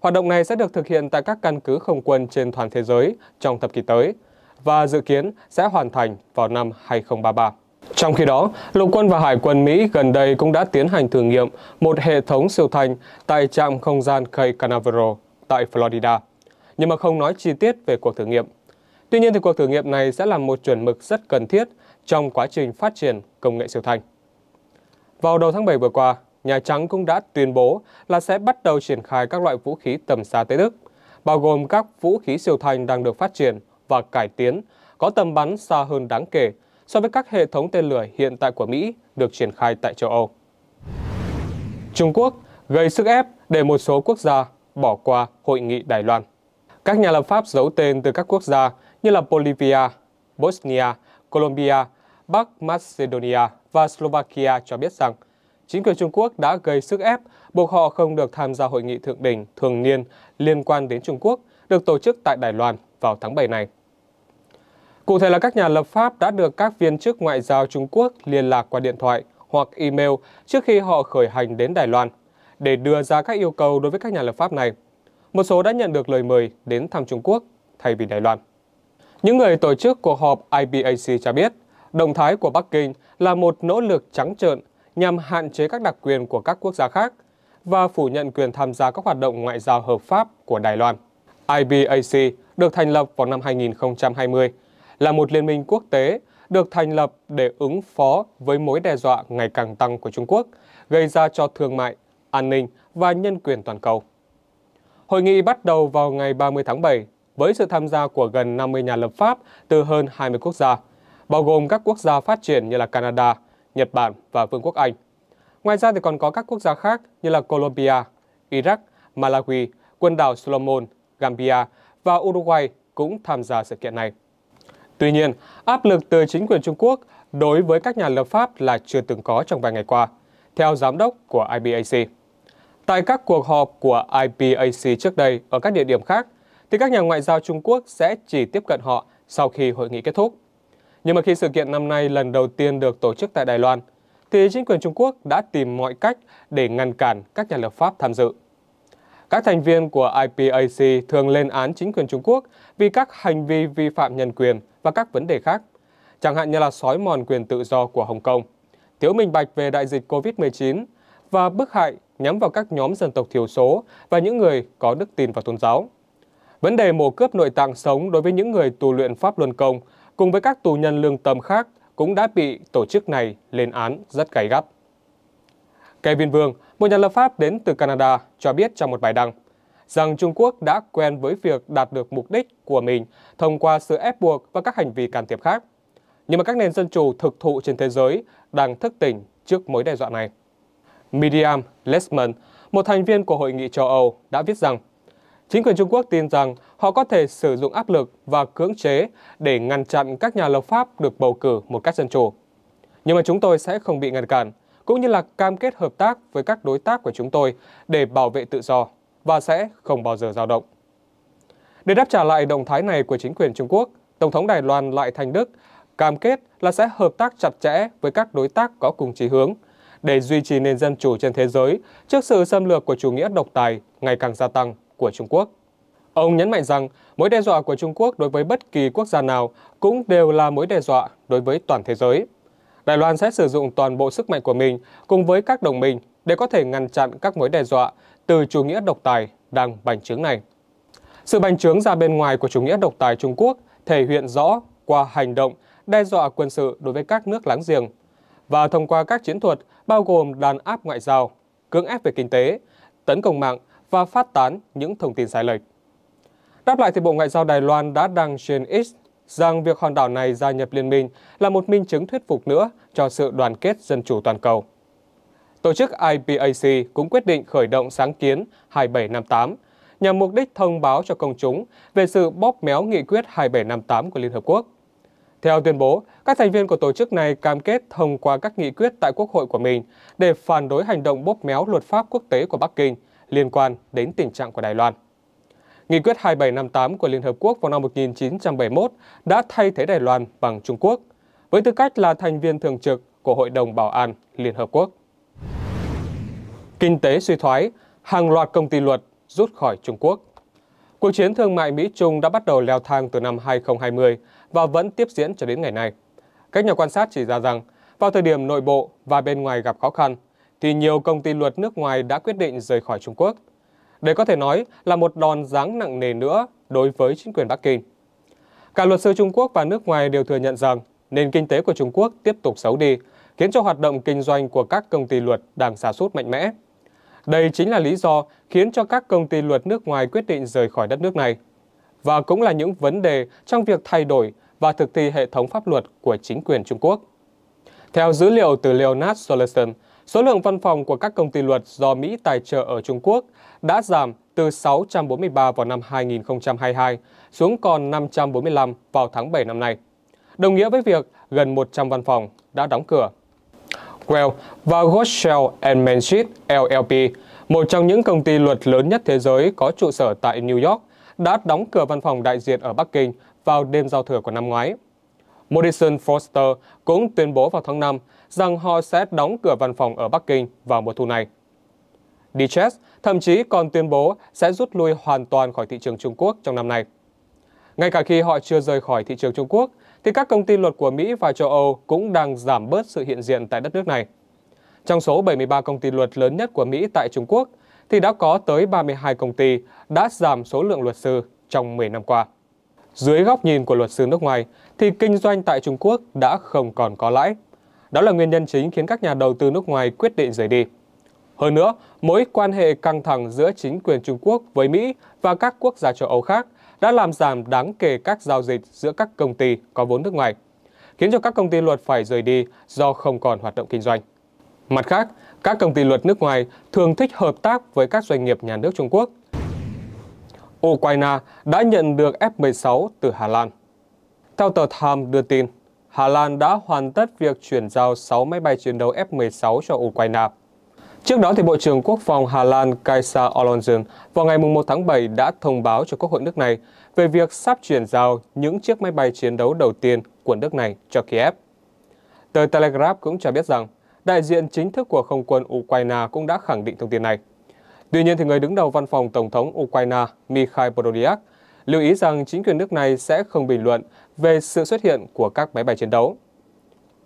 Hoạt động này sẽ được thực hiện tại các căn cứ không quân trên toàn thế giới trong thập kỷ tới, và dự kiến sẽ hoàn thành vào năm 2033. Trong khi đó, Lục quân và Hải quân Mỹ gần đây cũng đã tiến hành thử nghiệm một hệ thống siêu thanh tại trạm không gian Cape Canaveral tại Florida, nhưng mà không nói chi tiết về cuộc thử nghiệm. Tuy nhiên thì cuộc thử nghiệm này sẽ là một chuẩn mực rất cần thiết trong quá trình phát triển công nghệ siêu thanh. Vào đầu tháng 7 vừa qua, Nhà Trắng cũng đã tuyên bố là sẽ bắt đầu triển khai các loại vũ khí tầm xa tới Đức, bao gồm các vũ khí siêu thanh đang được phát triển và cải tiến, có tầm bắn xa hơn đáng kể so với các hệ thống tên lửa hiện tại của Mỹ được triển khai tại châu Âu. Trung Quốc gây sức ép để một số quốc gia bỏ qua hội nghị Đài Loan. Các nhà lập pháp giấu tên từ các quốc gia như là Bolivia, Bosnia, Colombia, Bắc Macedonia và Slovakia cho biết rằng chính quyền Trung Quốc đã gây sức ép buộc họ không được tham gia hội nghị thượng đỉnh thường niên liên quan đến Trung Quốc được tổ chức tại Đài Loan vào tháng 7 này. Cụ thể là các nhà lập pháp đã được các viên chức ngoại giao Trung Quốc liên lạc qua điện thoại hoặc email trước khi họ khởi hành đến Đài Loan để đưa ra các yêu cầu đối với các nhà lập pháp này. Một số đã nhận được lời mời đến thăm Trung Quốc thay vì Đài Loan. Những người tổ chức cuộc họp IBAC cho biết, động thái của Bắc Kinh là một nỗ lực trắng trợn nhằm hạn chế các đặc quyền của các quốc gia khác và phủ nhận quyền tham gia các hoạt động ngoại giao hợp pháp của Đài Loan. IBAC được thành lập vào năm 2020, là một liên minh quốc tế được thành lập để ứng phó với mối đe dọa ngày càng tăng của Trung Quốc, gây ra cho thương mại, an ninh và nhân quyền toàn cầu. Hội nghị bắt đầu vào ngày 30 tháng 7 với sự tham gia của gần 50 nhà lập pháp từ hơn 20 quốc gia, bao gồm các quốc gia phát triển như là Canada, Nhật Bản và Vương quốc Anh. Ngoài ra thì còn có các quốc gia khác như là Colombia, Iraq, Malawi, quần đảo Solomon, Gambia và Uruguay cũng tham gia sự kiện này. Tuy nhiên, áp lực từ chính quyền Trung Quốc đối với các nhà lập pháp là chưa từng có trong vài ngày qua, theo giám đốc của IBAC. Tại các cuộc họp của IBAC trước đây ở các địa điểm khác, thì các nhà ngoại giao Trung Quốc sẽ chỉ tiếp cận họ sau khi hội nghị kết thúc. Nhưng mà khi sự kiện năm nay lần đầu tiên được tổ chức tại Đài Loan, thì chính quyền Trung Quốc đã tìm mọi cách để ngăn cản các nhà lập pháp tham dự. Các thành viên của IPAC thường lên án chính quyền Trung Quốc vì các hành vi vi phạm nhân quyền và các vấn đề khác, chẳng hạn như là sói mòn quyền tự do của Hồng Kông, thiếu minh bạch về đại dịch COVID-19 và bức hại nhắm vào các nhóm dân tộc thiểu số và những người có đức tin và tôn giáo. Vấn đề mổ cướp nội tạng sống đối với những người tù luyện Pháp Luân Công cùng với các tù nhân lương tâm khác cũng đã bị tổ chức này lên án rất gay gắt. Kevin Vương, một nhà lập pháp đến từ Canada, cho biết trong một bài đăng rằng Trung Quốc đã quen với việc đạt được mục đích của mình thông qua sự ép buộc và các hành vi can thiệp khác. Nhưng mà các nền dân chủ thực thụ trên thế giới đang thức tỉnh trước mối đe dọa này. Miriam Lesman, một thành viên của Hội nghị châu Âu, đã viết rằng chính quyền Trung Quốc tin rằng họ có thể sử dụng áp lực và cưỡng chế để ngăn chặn các nhà lập pháp được bầu cử một cách dân chủ. Nhưng mà chúng tôi sẽ không bị ngăn cản, cũng như là cam kết hợp tác với các đối tác của chúng tôi để bảo vệ tự do và sẽ không bao giờ dao động. Để đáp trả lại động thái này của chính quyền Trung Quốc, Tổng thống Đài Loan Lại Thành Đức cam kết là sẽ hợp tác chặt chẽ với các đối tác có cùng chí hướng để duy trì nền dân chủ trên thế giới trước sự xâm lược của chủ nghĩa độc tài ngày càng gia tăng của Trung Quốc. Ông nhấn mạnh rằng mối đe dọa của Trung Quốc đối với bất kỳ quốc gia nào cũng đều là mối đe dọa đối với toàn thế giới. Đài Loan sẽ sử dụng toàn bộ sức mạnh của mình cùng với các đồng minh để có thể ngăn chặn các mối đe dọa từ chủ nghĩa độc tài đang bành trướng này. Sự bành trướng ra bên ngoài của chủ nghĩa độc tài Trung Quốc thể hiện rõ qua hành động đe dọa quân sự đối với các nước láng giềng và thông qua các chiến thuật bao gồm đàn áp ngoại giao, cưỡng ép về kinh tế, tấn công mạng và phát tán những thông tin sai lệch. Đáp lại thì Bộ Ngoại giao Đài Loan đã đăng trên X rằng việc hòn đảo này gia nhập liên minh là một minh chứng thuyết phục nữa cho sự đoàn kết dân chủ toàn cầu. Tổ chức IPAC cũng quyết định khởi động sáng kiến 2758 nhằm mục đích thông báo cho công chúng về sự bóp méo nghị quyết 2758 của Liên Hợp Quốc. Theo tuyên bố, các thành viên của tổ chức này cam kết thông qua các nghị quyết tại Quốc hội của mình để phản đối hành động bóp méo luật pháp quốc tế của Bắc Kinh liên quan đến tình trạng của Đài Loan. Nghị quyết 2758 của Liên Hợp Quốc vào năm 1971 đã thay thế Đài Loan bằng Trung Quốc, với tư cách là thành viên thường trực của Hội đồng Bảo an Liên Hợp Quốc. Kinh tế suy thoái, hàng loạt công ty luật rút khỏi Trung Quốc. Cuộc chiến thương mại Mỹ-Trung đã bắt đầu leo thang từ năm 2020 và vẫn tiếp diễn cho đến ngày nay. Các nhà quan sát chỉ ra rằng, vào thời điểm nội bộ và bên ngoài gặp khó khăn, thì nhiều công ty luật nước ngoài đã quyết định rời khỏi Trung Quốc – đây có thể nói là một đòn giáng nặng nề nữa đối với chính quyền Bắc Kinh. Cả luật sư Trung Quốc và nước ngoài đều thừa nhận rằng nền kinh tế của Trung Quốc tiếp tục xấu đi, khiến cho hoạt động kinh doanh của các công ty luật đang xa sút mạnh mẽ. Đây chính là lý do khiến cho các công ty luật nước ngoài quyết định rời khỏi đất nước này và cũng là những vấn đề trong việc thay đổi và thực thi hệ thống pháp luật của chính quyền Trung Quốc. Theo dữ liệu từ Leonard Solerson, Số lượng văn phòng của các công ty luật do Mỹ tài trợ ở Trung Quốc đã giảm từ 643 vào năm 2022 xuống còn 545 vào tháng 7 năm nay, đồng nghĩa với việc gần 100 văn phòng đã đóng cửa. Well và Gottschall and Mansfield LLP, một trong những công ty luật lớn nhất thế giới có trụ sở tại New York, đã đóng cửa văn phòng đại diện ở Bắc Kinh vào đêm giao thừa của năm ngoái. Morrison Foster cũng tuyên bố vào tháng 5 rằng họ sẽ đóng cửa văn phòng ở Bắc Kinh vào mùa thu này. Dichess thậm chí còn tuyên bố sẽ rút lui hoàn toàn khỏi thị trường Trung Quốc trong năm nay. Ngay cả khi họ chưa rời khỏi thị trường Trung Quốc, thì các công ty luật của Mỹ và châu Âu cũng đang giảm bớt sự hiện diện tại đất nước này. Trong số 73 công ty luật lớn nhất của Mỹ tại Trung Quốc, thì đã có tới 32 công ty đã giảm số lượng luật sư trong 10 năm qua. Dưới góc nhìn của luật sư nước ngoài, thì kinh doanh tại Trung Quốc đã không còn có lãi đó là nguyên nhân chính khiến các nhà đầu tư nước ngoài quyết định rời đi. Hơn nữa, mối quan hệ căng thẳng giữa chính quyền Trung Quốc với Mỹ và các quốc gia châu Âu khác đã làm giảm đáng kể các giao dịch giữa các công ty có vốn nước ngoài, khiến cho các công ty luật phải rời đi do không còn hoạt động kinh doanh. Mặt khác, các công ty luật nước ngoài thường thích hợp tác với các doanh nghiệp nhà nước Trung Quốc. Ukraine đã nhận được F-16 từ Hà Lan. Theo tờ Time đưa tin, Hà Lan đã hoàn tất việc chuyển giao 6 máy bay chiến đấu F-16 cho Ukraine. Trước đó, thì Bộ trưởng Quốc phòng Hà Lan Kaisa Olonzen vào ngày 1 tháng 7 đã thông báo cho Quốc hội nước này về việc sắp chuyển giao những chiếc máy bay chiến đấu đầu tiên của nước này cho Kiev. Tờ Telegraph cũng cho biết rằng đại diện chính thức của không quân Ukraine cũng đã khẳng định thông tin này. Tuy nhiên, thì người đứng đầu văn phòng Tổng thống Ukraine Mikhail Podolyak lưu ý rằng chính quyền nước này sẽ không bình luận về sự xuất hiện của các máy bay chiến đấu.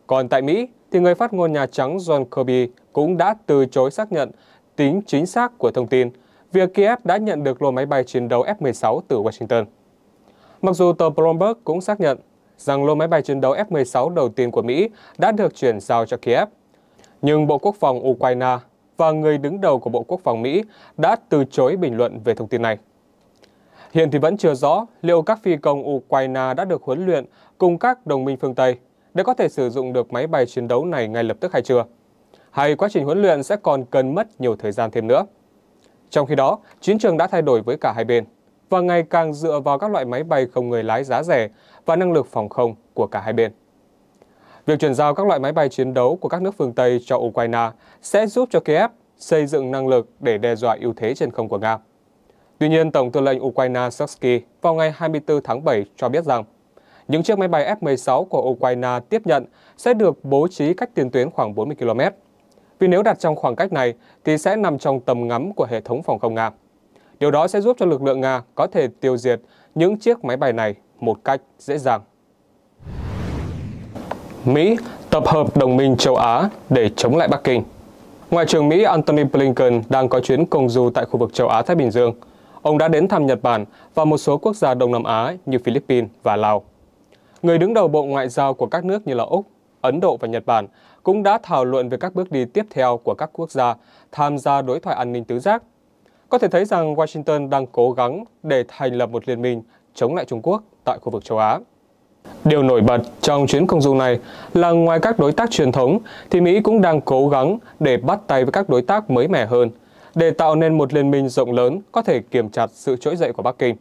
Còn tại Mỹ, thì người phát ngôn Nhà Trắng John Kirby cũng đã từ chối xác nhận tính chính xác của thông tin việc Kiev đã nhận được lô máy bay chiến đấu F-16 từ Washington. Mặc dù tờ Bloomberg cũng xác nhận rằng lô máy bay chiến đấu F-16 đầu tiên của Mỹ đã được chuyển giao cho Kiev, nhưng Bộ Quốc phòng Ukraine và người đứng đầu của Bộ Quốc phòng Mỹ đã từ chối bình luận về thông tin này. Hiện thì vẫn chưa rõ liệu các phi công Ukraine đã được huấn luyện cùng các đồng minh phương Tây để có thể sử dụng được máy bay chiến đấu này ngay lập tức hay chưa. Hay quá trình huấn luyện sẽ còn cần mất nhiều thời gian thêm nữa. Trong khi đó, chiến trường đã thay đổi với cả hai bên và ngày càng dựa vào các loại máy bay không người lái giá rẻ và năng lực phòng không của cả hai bên. Việc chuyển giao các loại máy bay chiến đấu của các nước phương Tây cho Ukraine sẽ giúp cho Kiev xây dựng năng lực để đe dọa ưu thế trên không của Nga. Tuy nhiên, Tổng tư lệnh Ukraine Sersky vào ngày 24 tháng 7 cho biết rằng những chiếc máy bay F-16 của Ukraine tiếp nhận sẽ được bố trí cách tiền tuyến khoảng 40 km. Vì nếu đặt trong khoảng cách này thì sẽ nằm trong tầm ngắm của hệ thống phòng không Nga. Điều đó sẽ giúp cho lực lượng Nga có thể tiêu diệt những chiếc máy bay này một cách dễ dàng. Mỹ tập hợp đồng minh châu Á để chống lại Bắc Kinh Ngoại trưởng Mỹ Antony Blinken đang có chuyến công du tại khu vực châu Á-Thái Bình Dương – Ông đã đến thăm Nhật Bản và một số quốc gia Đông Nam Á như Philippines và Lào. Người đứng đầu Bộ Ngoại giao của các nước như là Úc, Ấn Độ và Nhật Bản cũng đã thảo luận về các bước đi tiếp theo của các quốc gia tham gia đối thoại an ninh tứ giác. Có thể thấy rằng Washington đang cố gắng để thành lập một liên minh chống lại Trung Quốc tại khu vực châu Á. Điều nổi bật trong chuyến công du này là ngoài các đối tác truyền thống thì Mỹ cũng đang cố gắng để bắt tay với các đối tác mới mẻ hơn để tạo nên một liên minh rộng lớn có thể kiểm chặt sự trỗi dậy của Bắc Kinh.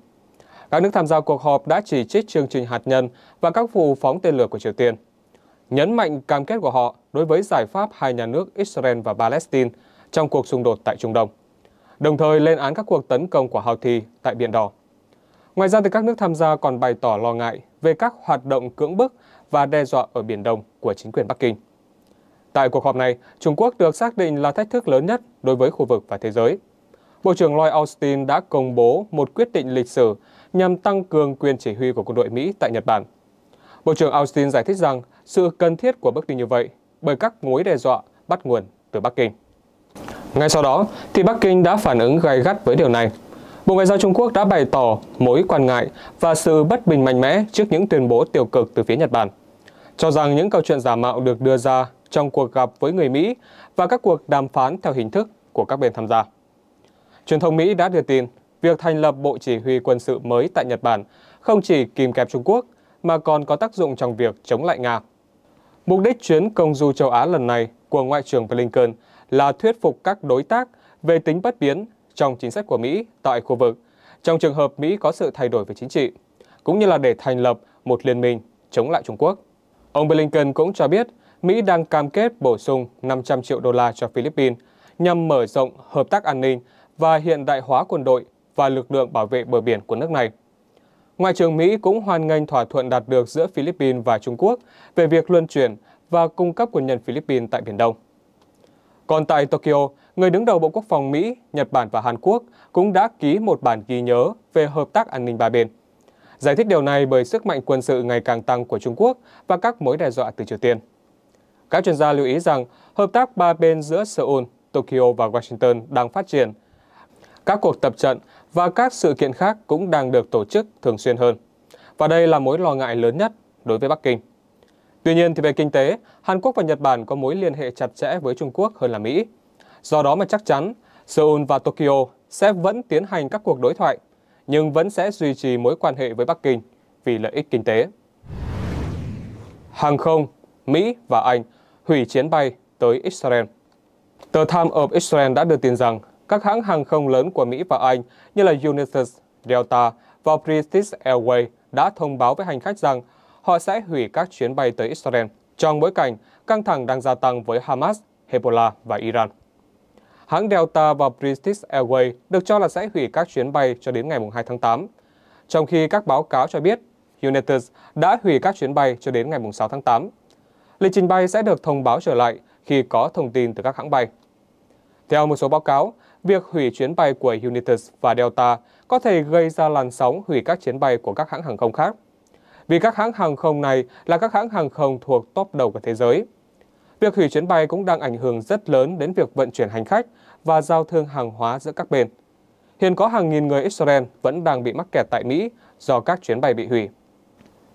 Các nước tham gia cuộc họp đã chỉ trích chương trình hạt nhân và các vụ phóng tên lửa của Triều Tiên, nhấn mạnh cam kết của họ đối với giải pháp hai nhà nước Israel và Palestine trong cuộc xung đột tại Trung Đông, đồng thời lên án các cuộc tấn công của Houthi tại Biển Đỏ. Ngoài ra, thì các nước tham gia còn bày tỏ lo ngại về các hoạt động cưỡng bức và đe dọa ở Biển Đông của chính quyền Bắc Kinh. Tại cuộc họp này, Trung Quốc được xác định là thách thức lớn nhất đối với khu vực và thế giới. Bộ trưởng Lloyd Austin đã công bố một quyết định lịch sử nhằm tăng cường quyền chỉ huy của quân đội Mỹ tại Nhật Bản. Bộ trưởng Austin giải thích rằng sự cần thiết của bước đi như vậy bởi các mối đe dọa bắt nguồn từ Bắc Kinh. Ngay sau đó, thì Bắc Kinh đã phản ứng gay gắt với điều này. Bộ Ngoại giao Trung Quốc đã bày tỏ mối quan ngại và sự bất bình mạnh mẽ trước những tuyên bố tiêu cực từ phía Nhật Bản, cho rằng những câu chuyện giả mạo được đưa ra trong cuộc gặp với người Mỹ và các cuộc đàm phán theo hình thức của các bên tham gia. Truyền thông Mỹ đã đưa tin việc thành lập Bộ Chỉ huy quân sự mới tại Nhật Bản không chỉ kìm kẹp Trung Quốc mà còn có tác dụng trong việc chống lại Nga. Mục đích chuyến công du châu Á lần này của Ngoại trưởng Blinken là thuyết phục các đối tác về tính bất biến trong chính sách của Mỹ tại khu vực, trong trường hợp Mỹ có sự thay đổi về chính trị, cũng như là để thành lập một liên minh chống lại Trung Quốc. Ông Blinken cũng cho biết Mỹ đang cam kết bổ sung 500 triệu đô la cho Philippines nhằm mở rộng hợp tác an ninh và hiện đại hóa quân đội và lực lượng bảo vệ bờ biển của nước này. Ngoại trưởng Mỹ cũng hoan nghênh thỏa thuận đạt được giữa Philippines và Trung Quốc về việc luân chuyển và cung cấp quân nhân Philippines tại Biển Đông. Còn tại Tokyo, người đứng đầu Bộ Quốc phòng Mỹ, Nhật Bản và Hàn Quốc cũng đã ký một bản ghi nhớ về hợp tác an ninh ba bên. Giải thích điều này bởi sức mạnh quân sự ngày càng tăng của Trung Quốc và các mối đe dọa từ Triều Tiên. Các chuyên gia lưu ý rằng hợp tác ba bên giữa Seoul, Tokyo và Washington đang phát triển. Các cuộc tập trận và các sự kiện khác cũng đang được tổ chức thường xuyên hơn. Và đây là mối lo ngại lớn nhất đối với Bắc Kinh. Tuy nhiên thì về kinh tế, Hàn Quốc và Nhật Bản có mối liên hệ chặt chẽ với Trung Quốc hơn là Mỹ. Do đó mà chắc chắn, Seoul và Tokyo sẽ vẫn tiến hành các cuộc đối thoại, nhưng vẫn sẽ duy trì mối quan hệ với Bắc Kinh vì lợi ích kinh tế. Hàng không, Mỹ và Anh hủy chuyến bay tới Israel. Tờ Time of Israel đã đưa tin rằng các hãng hàng không lớn của Mỹ và Anh như là United, Delta và British Airways đã thông báo với hành khách rằng họ sẽ hủy các chuyến bay tới Israel trong bối cảnh căng thẳng đang gia tăng với Hamas, Hezbollah và Iran. Hãng Delta và British Airways được cho là sẽ hủy các chuyến bay cho đến ngày 2 tháng 8, trong khi các báo cáo cho biết United đã hủy các chuyến bay cho đến ngày 6 tháng 8. Lịch trình bay sẽ được thông báo trở lại khi có thông tin từ các hãng bay. Theo một số báo cáo, việc hủy chuyến bay của Unitas và Delta có thể gây ra làn sóng hủy các chuyến bay của các hãng hàng không khác. Vì các hãng hàng không này là các hãng hàng không thuộc top đầu của thế giới. Việc hủy chuyến bay cũng đang ảnh hưởng rất lớn đến việc vận chuyển hành khách và giao thương hàng hóa giữa các bên. Hiện có hàng nghìn người Israel vẫn đang bị mắc kẹt tại Mỹ do các chuyến bay bị hủy.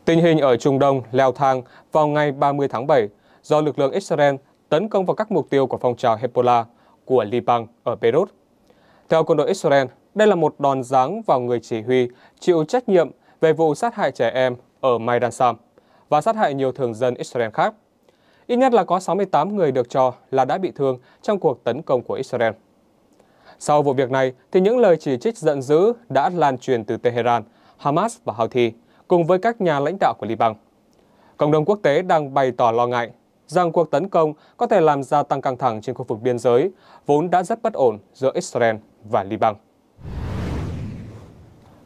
Tình hình ở Trung Đông leo thang vào ngày 30 tháng 7 do lực lượng Israel tấn công vào các mục tiêu của phong trào Hezbollah của Liban ở Beirut. Theo quân đội Israel, đây là một đòn giáng vào người chỉ huy chịu trách nhiệm về vụ sát hại trẻ em ở Maidan Sam và sát hại nhiều thường dân Israel khác. Ít nhất là có 68 người được cho là đã bị thương trong cuộc tấn công của Israel. Sau vụ việc này, thì những lời chỉ trích giận dữ đã lan truyền từ Tehran, Hamas và Houthi cùng với các nhà lãnh đạo của Liban. Cộng đồng quốc tế đang bày tỏ lo ngại rằng cuộc tấn công có thể làm gia tăng căng thẳng trên khu vực biên giới, vốn đã rất bất ổn giữa Israel và Liban.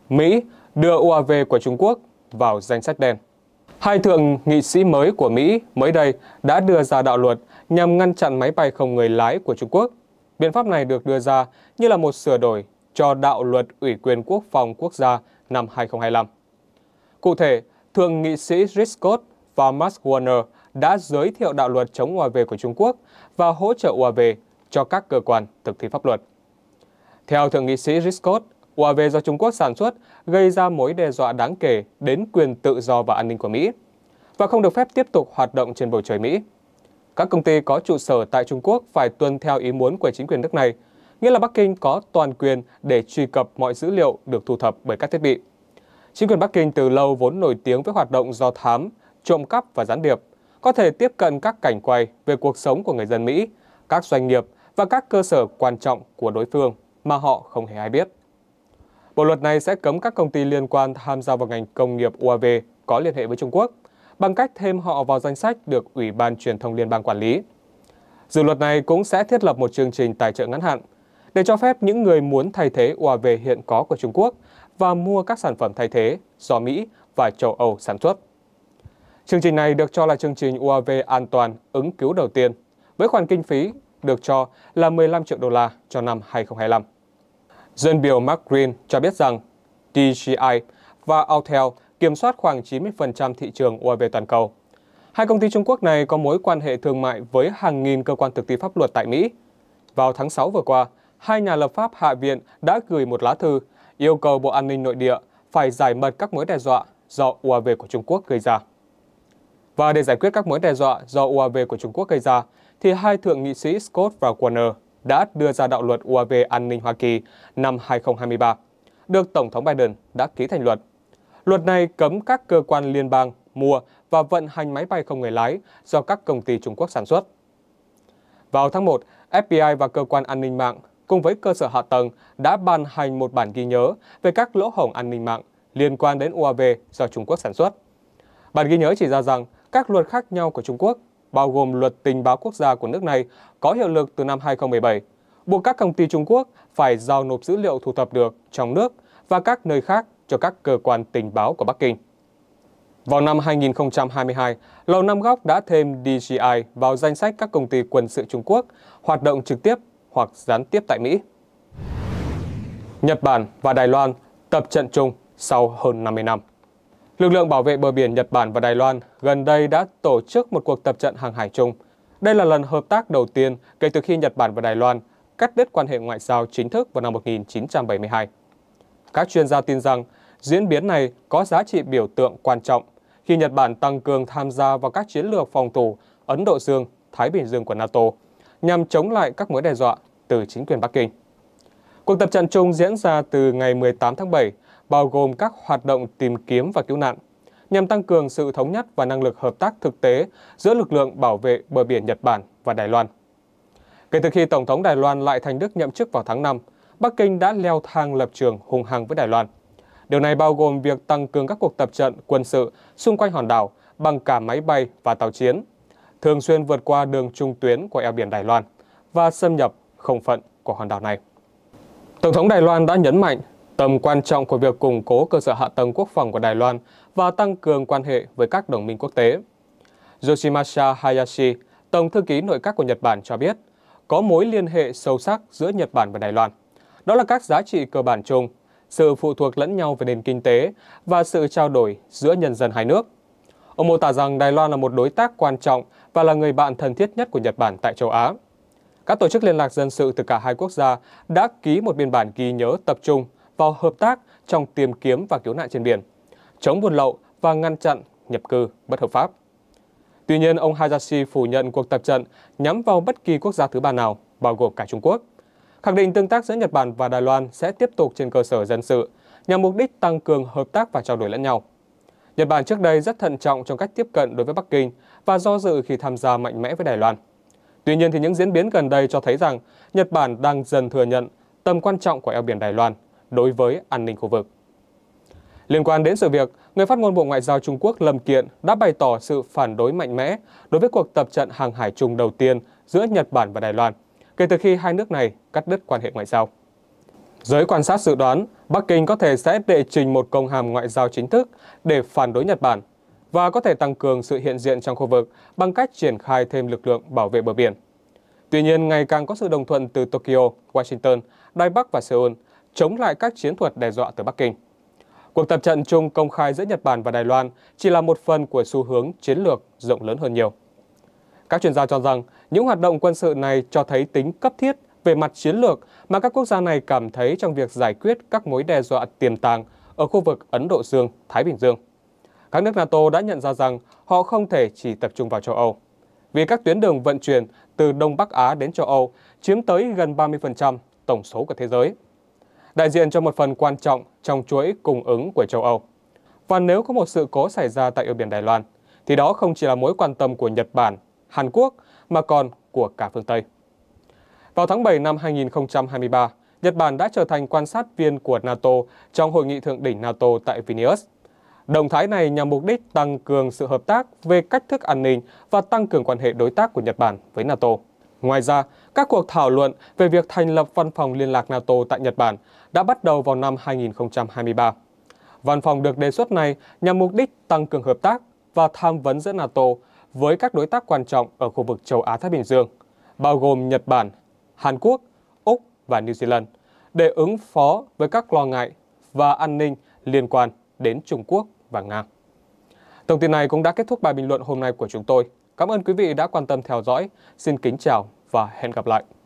Mỹ đưa UAV của Trung Quốc vào danh sách đen. Hai thượng nghị sĩ mới của Mỹ mới đây đã đưa ra đạo luật nhằm ngăn chặn máy bay không người lái của Trung Quốc. Biện pháp này được đưa ra như là một sửa đổi cho đạo luật Ủy quyền Quốc phòng quốc gia năm 2025. Cụ thể, thượng nghị sĩ Rick Scott và Max Warner đã giới thiệu đạo luật chống UAV của Trung Quốc và hỗ trợ UAV cho các cơ quan thực thi pháp luật. Theo thượng nghị sĩ Rick Scott, UAV do Trung Quốc sản xuất gây ra mối đe dọa đáng kể đến quyền tự do và an ninh của Mỹ và không được phép tiếp tục hoạt động trên bầu trời Mỹ. Các công ty có trụ sở tại Trung Quốc phải tuân theo ý muốn của chính quyền nước này, nghĩa là Bắc Kinh có toàn quyền để truy cập mọi dữ liệu được thu thập bởi các thiết bị. Chính quyền Bắc Kinh từ lâu vốn nổi tiếng với hoạt động do thám, trộm cắp và gián điệp, có thể tiếp cận các cảnh quay về cuộc sống của người dân Mỹ, các doanh nghiệp và các cơ sở quan trọng của đối phương mà họ không hề ai biết. Bộ luật này sẽ cấm các công ty liên quan tham gia vào ngành công nghiệp UAV có liên hệ với Trung Quốc, bằng cách thêm họ vào danh sách được Ủy ban Truyền thông Liên bang quản lý. Dự luật này cũng sẽ thiết lập một chương trình tài trợ ngắn hạn để cho phép những người muốn thay thế UAV hiện có của Trung Quốc – và mua các sản phẩm thay thế do Mỹ và châu Âu sản xuất. Chương trình này được cho là chương trình UAV an toàn ứng cứu đầu tiên, với khoản kinh phí được cho là 15 triệu đô la cho năm 2025. Dân biểu Mark Green cho biết rằng DJI và Autel kiểm soát khoảng 90% thị trường UAV toàn cầu. Hai công ty Trung Quốc này có mối quan hệ thương mại với hàng nghìn cơ quan thực thi pháp luật tại Mỹ. Vào tháng 6 vừa qua, hai nhà lập pháp Hạ viện đã gửi một lá thư yêu cầu Bộ An ninh Nội địa phải giải mật các mối đe dọa do UAV của Trung Quốc gây ra. Và để giải quyết các mối đe dọa do UAV của Trung Quốc gây ra, thì hai thượng nghị sĩ Scott và Warner đã đưa ra đạo luật UAV an ninh Hoa Kỳ năm 2023, được Tổng thống Biden đã ký thành luật. Luật này cấm các cơ quan liên bang mua và vận hành máy bay không người lái do các công ty Trung Quốc sản xuất. Vào tháng 1, FBI và cơ quan an ninh mạng cùng với cơ sở hạ tầng đã ban hành một bản ghi nhớ về các lỗ hổng an ninh mạng liên quan đến UAV do Trung Quốc sản xuất. Bản ghi nhớ chỉ ra rằng các luật khác nhau của Trung Quốc, bao gồm luật tình báo quốc gia của nước này, có hiệu lực từ năm 2017, buộc các công ty Trung Quốc phải giao nộp dữ liệu thu thập được trong nước và các nơi khác cho các cơ quan tình báo của Bắc Kinh. Vào năm 2022, Lầu Năm Góc đã thêm DJI vào danh sách các công ty quân sự Trung Quốc hoạt động trực tiếp hoặc gián tiếp tại Mỹ. Nhật Bản và Đài Loan tập trận chung sau hơn 50 năm. Lực lượng bảo vệ bờ biển Nhật Bản và Đài Loan gần đây đã tổ chức một cuộc tập trận hàng hải chung. Đây là lần hợp tác đầu tiên kể từ khi Nhật Bản và Đài Loan cắt đứt quan hệ ngoại giao chính thức vào năm 1972. Các chuyên gia tin rằng diễn biến này có giá trị biểu tượng quan trọng khi Nhật Bản tăng cường tham gia vào các chiến lược phòng thủ Ấn Độ Dương, Thái Bình Dương của NATO nhằm chống lại các mối đe dọa từ chính quyền Bắc Kinh. Cuộc tập trận chung diễn ra từ ngày 18 tháng 7, bao gồm các hoạt động tìm kiếm và cứu nạn, nhằm tăng cường sự thống nhất và năng lực hợp tác thực tế giữa lực lượng bảo vệ bờ biển Nhật Bản và Đài Loan. Kể từ khi Tổng thống Đài Loan Lại Thành Đức nhậm chức vào tháng 5, Bắc Kinh đã leo thang lập trường hùng hăng với Đài Loan. Điều này bao gồm việc tăng cường các cuộc tập trận quân sự xung quanh hòn đảo bằng cả máy bay và tàu chiến, thường xuyên vượt qua đường trung tuyến của eo biển Đài Loan và xâm nhập không phận của hòn đảo này. Tổng thống Đài Loan đã nhấn mạnh tầm quan trọng của việc củng cố cơ sở hạ tầng quốc phòng của Đài Loan và tăng cường quan hệ với các đồng minh quốc tế. Yoshimasa Hayashi, Tổng thư ký nội các của Nhật Bản cho biết, có mối liên hệ sâu sắc giữa Nhật Bản và Đài Loan. Đó là các giá trị cơ bản chung, sự phụ thuộc lẫn nhau về nền kinh tế và sự trao đổi giữa nhân dân hai nước. Ông mô tả rằng Đài Loan là một đối tác quan trọng và là người bạn thân thiết nhất của Nhật Bản tại châu Á các tổ chức liên lạc dân sự từ cả hai quốc gia đã ký một biên bản ghi nhớ tập trung vào hợp tác trong tìm kiếm và cứu nạn trên biển, chống buôn lậu và ngăn chặn nhập cư bất hợp pháp. Tuy nhiên, ông Hayashi phủ nhận cuộc tập trận nhắm vào bất kỳ quốc gia thứ ba nào, bao gồm cả Trung Quốc. Khẳng định tương tác giữa Nhật Bản và Đài Loan sẽ tiếp tục trên cơ sở dân sự, nhằm mục đích tăng cường hợp tác và trao đổi lẫn nhau. Nhật Bản trước đây rất thận trọng trong cách tiếp cận đối với Bắc Kinh và do dự khi tham gia mạnh mẽ với Đài Loan. Tuy nhiên, thì những diễn biến gần đây cho thấy rằng Nhật Bản đang dần thừa nhận tầm quan trọng của eo biển Đài Loan đối với an ninh khu vực. Liên quan đến sự việc, người phát ngôn Bộ Ngoại giao Trung Quốc Lâm Kiện đã bày tỏ sự phản đối mạnh mẽ đối với cuộc tập trận hàng hải chung đầu tiên giữa Nhật Bản và Đài Loan kể từ khi hai nước này cắt đứt quan hệ ngoại giao. Giới quan sát dự đoán, Bắc Kinh có thể sẽ đệ trình một công hàm ngoại giao chính thức để phản đối Nhật Bản và có thể tăng cường sự hiện diện trong khu vực bằng cách triển khai thêm lực lượng bảo vệ bờ biển. Tuy nhiên, ngày càng có sự đồng thuận từ Tokyo, Washington, Đài Bắc và Seoul chống lại các chiến thuật đe dọa từ Bắc Kinh. Cuộc tập trận chung công khai giữa Nhật Bản và Đài Loan chỉ là một phần của xu hướng chiến lược rộng lớn hơn nhiều. Các chuyên gia cho rằng những hoạt động quân sự này cho thấy tính cấp thiết về mặt chiến lược mà các quốc gia này cảm thấy trong việc giải quyết các mối đe dọa tiềm tàng ở khu vực Ấn Độ Dương-Thái Bình Dương các nước NATO đã nhận ra rằng họ không thể chỉ tập trung vào châu Âu. Vì các tuyến đường vận chuyển từ Đông Bắc Á đến châu Âu chiếm tới gần 30% tổng số của thế giới, đại diện cho một phần quan trọng trong chuỗi cung ứng của châu Âu. Và nếu có một sự cố xảy ra tại eo biển Đài Loan, thì đó không chỉ là mối quan tâm của Nhật Bản, Hàn Quốc mà còn của cả phương Tây. Vào tháng 7 năm 2023, Nhật Bản đã trở thành quan sát viên của NATO trong hội nghị thượng đỉnh NATO tại Vilnius. Động thái này nhằm mục đích tăng cường sự hợp tác về cách thức an ninh và tăng cường quan hệ đối tác của Nhật Bản với NATO. Ngoài ra, các cuộc thảo luận về việc thành lập Văn phòng Liên lạc NATO tại Nhật Bản đã bắt đầu vào năm 2023. Văn phòng được đề xuất này nhằm mục đích tăng cường hợp tác và tham vấn giữa NATO với các đối tác quan trọng ở khu vực châu Á-Thái Bình Dương, bao gồm Nhật Bản, Hàn Quốc, Úc và New Zealand, để ứng phó với các lo ngại và an ninh liên quan đến Trung Quốc và Nga. Thông tin này cũng đã kết thúc bài bình luận hôm nay của chúng tôi. Cảm ơn quý vị đã quan tâm theo dõi. Xin kính chào và hẹn gặp lại.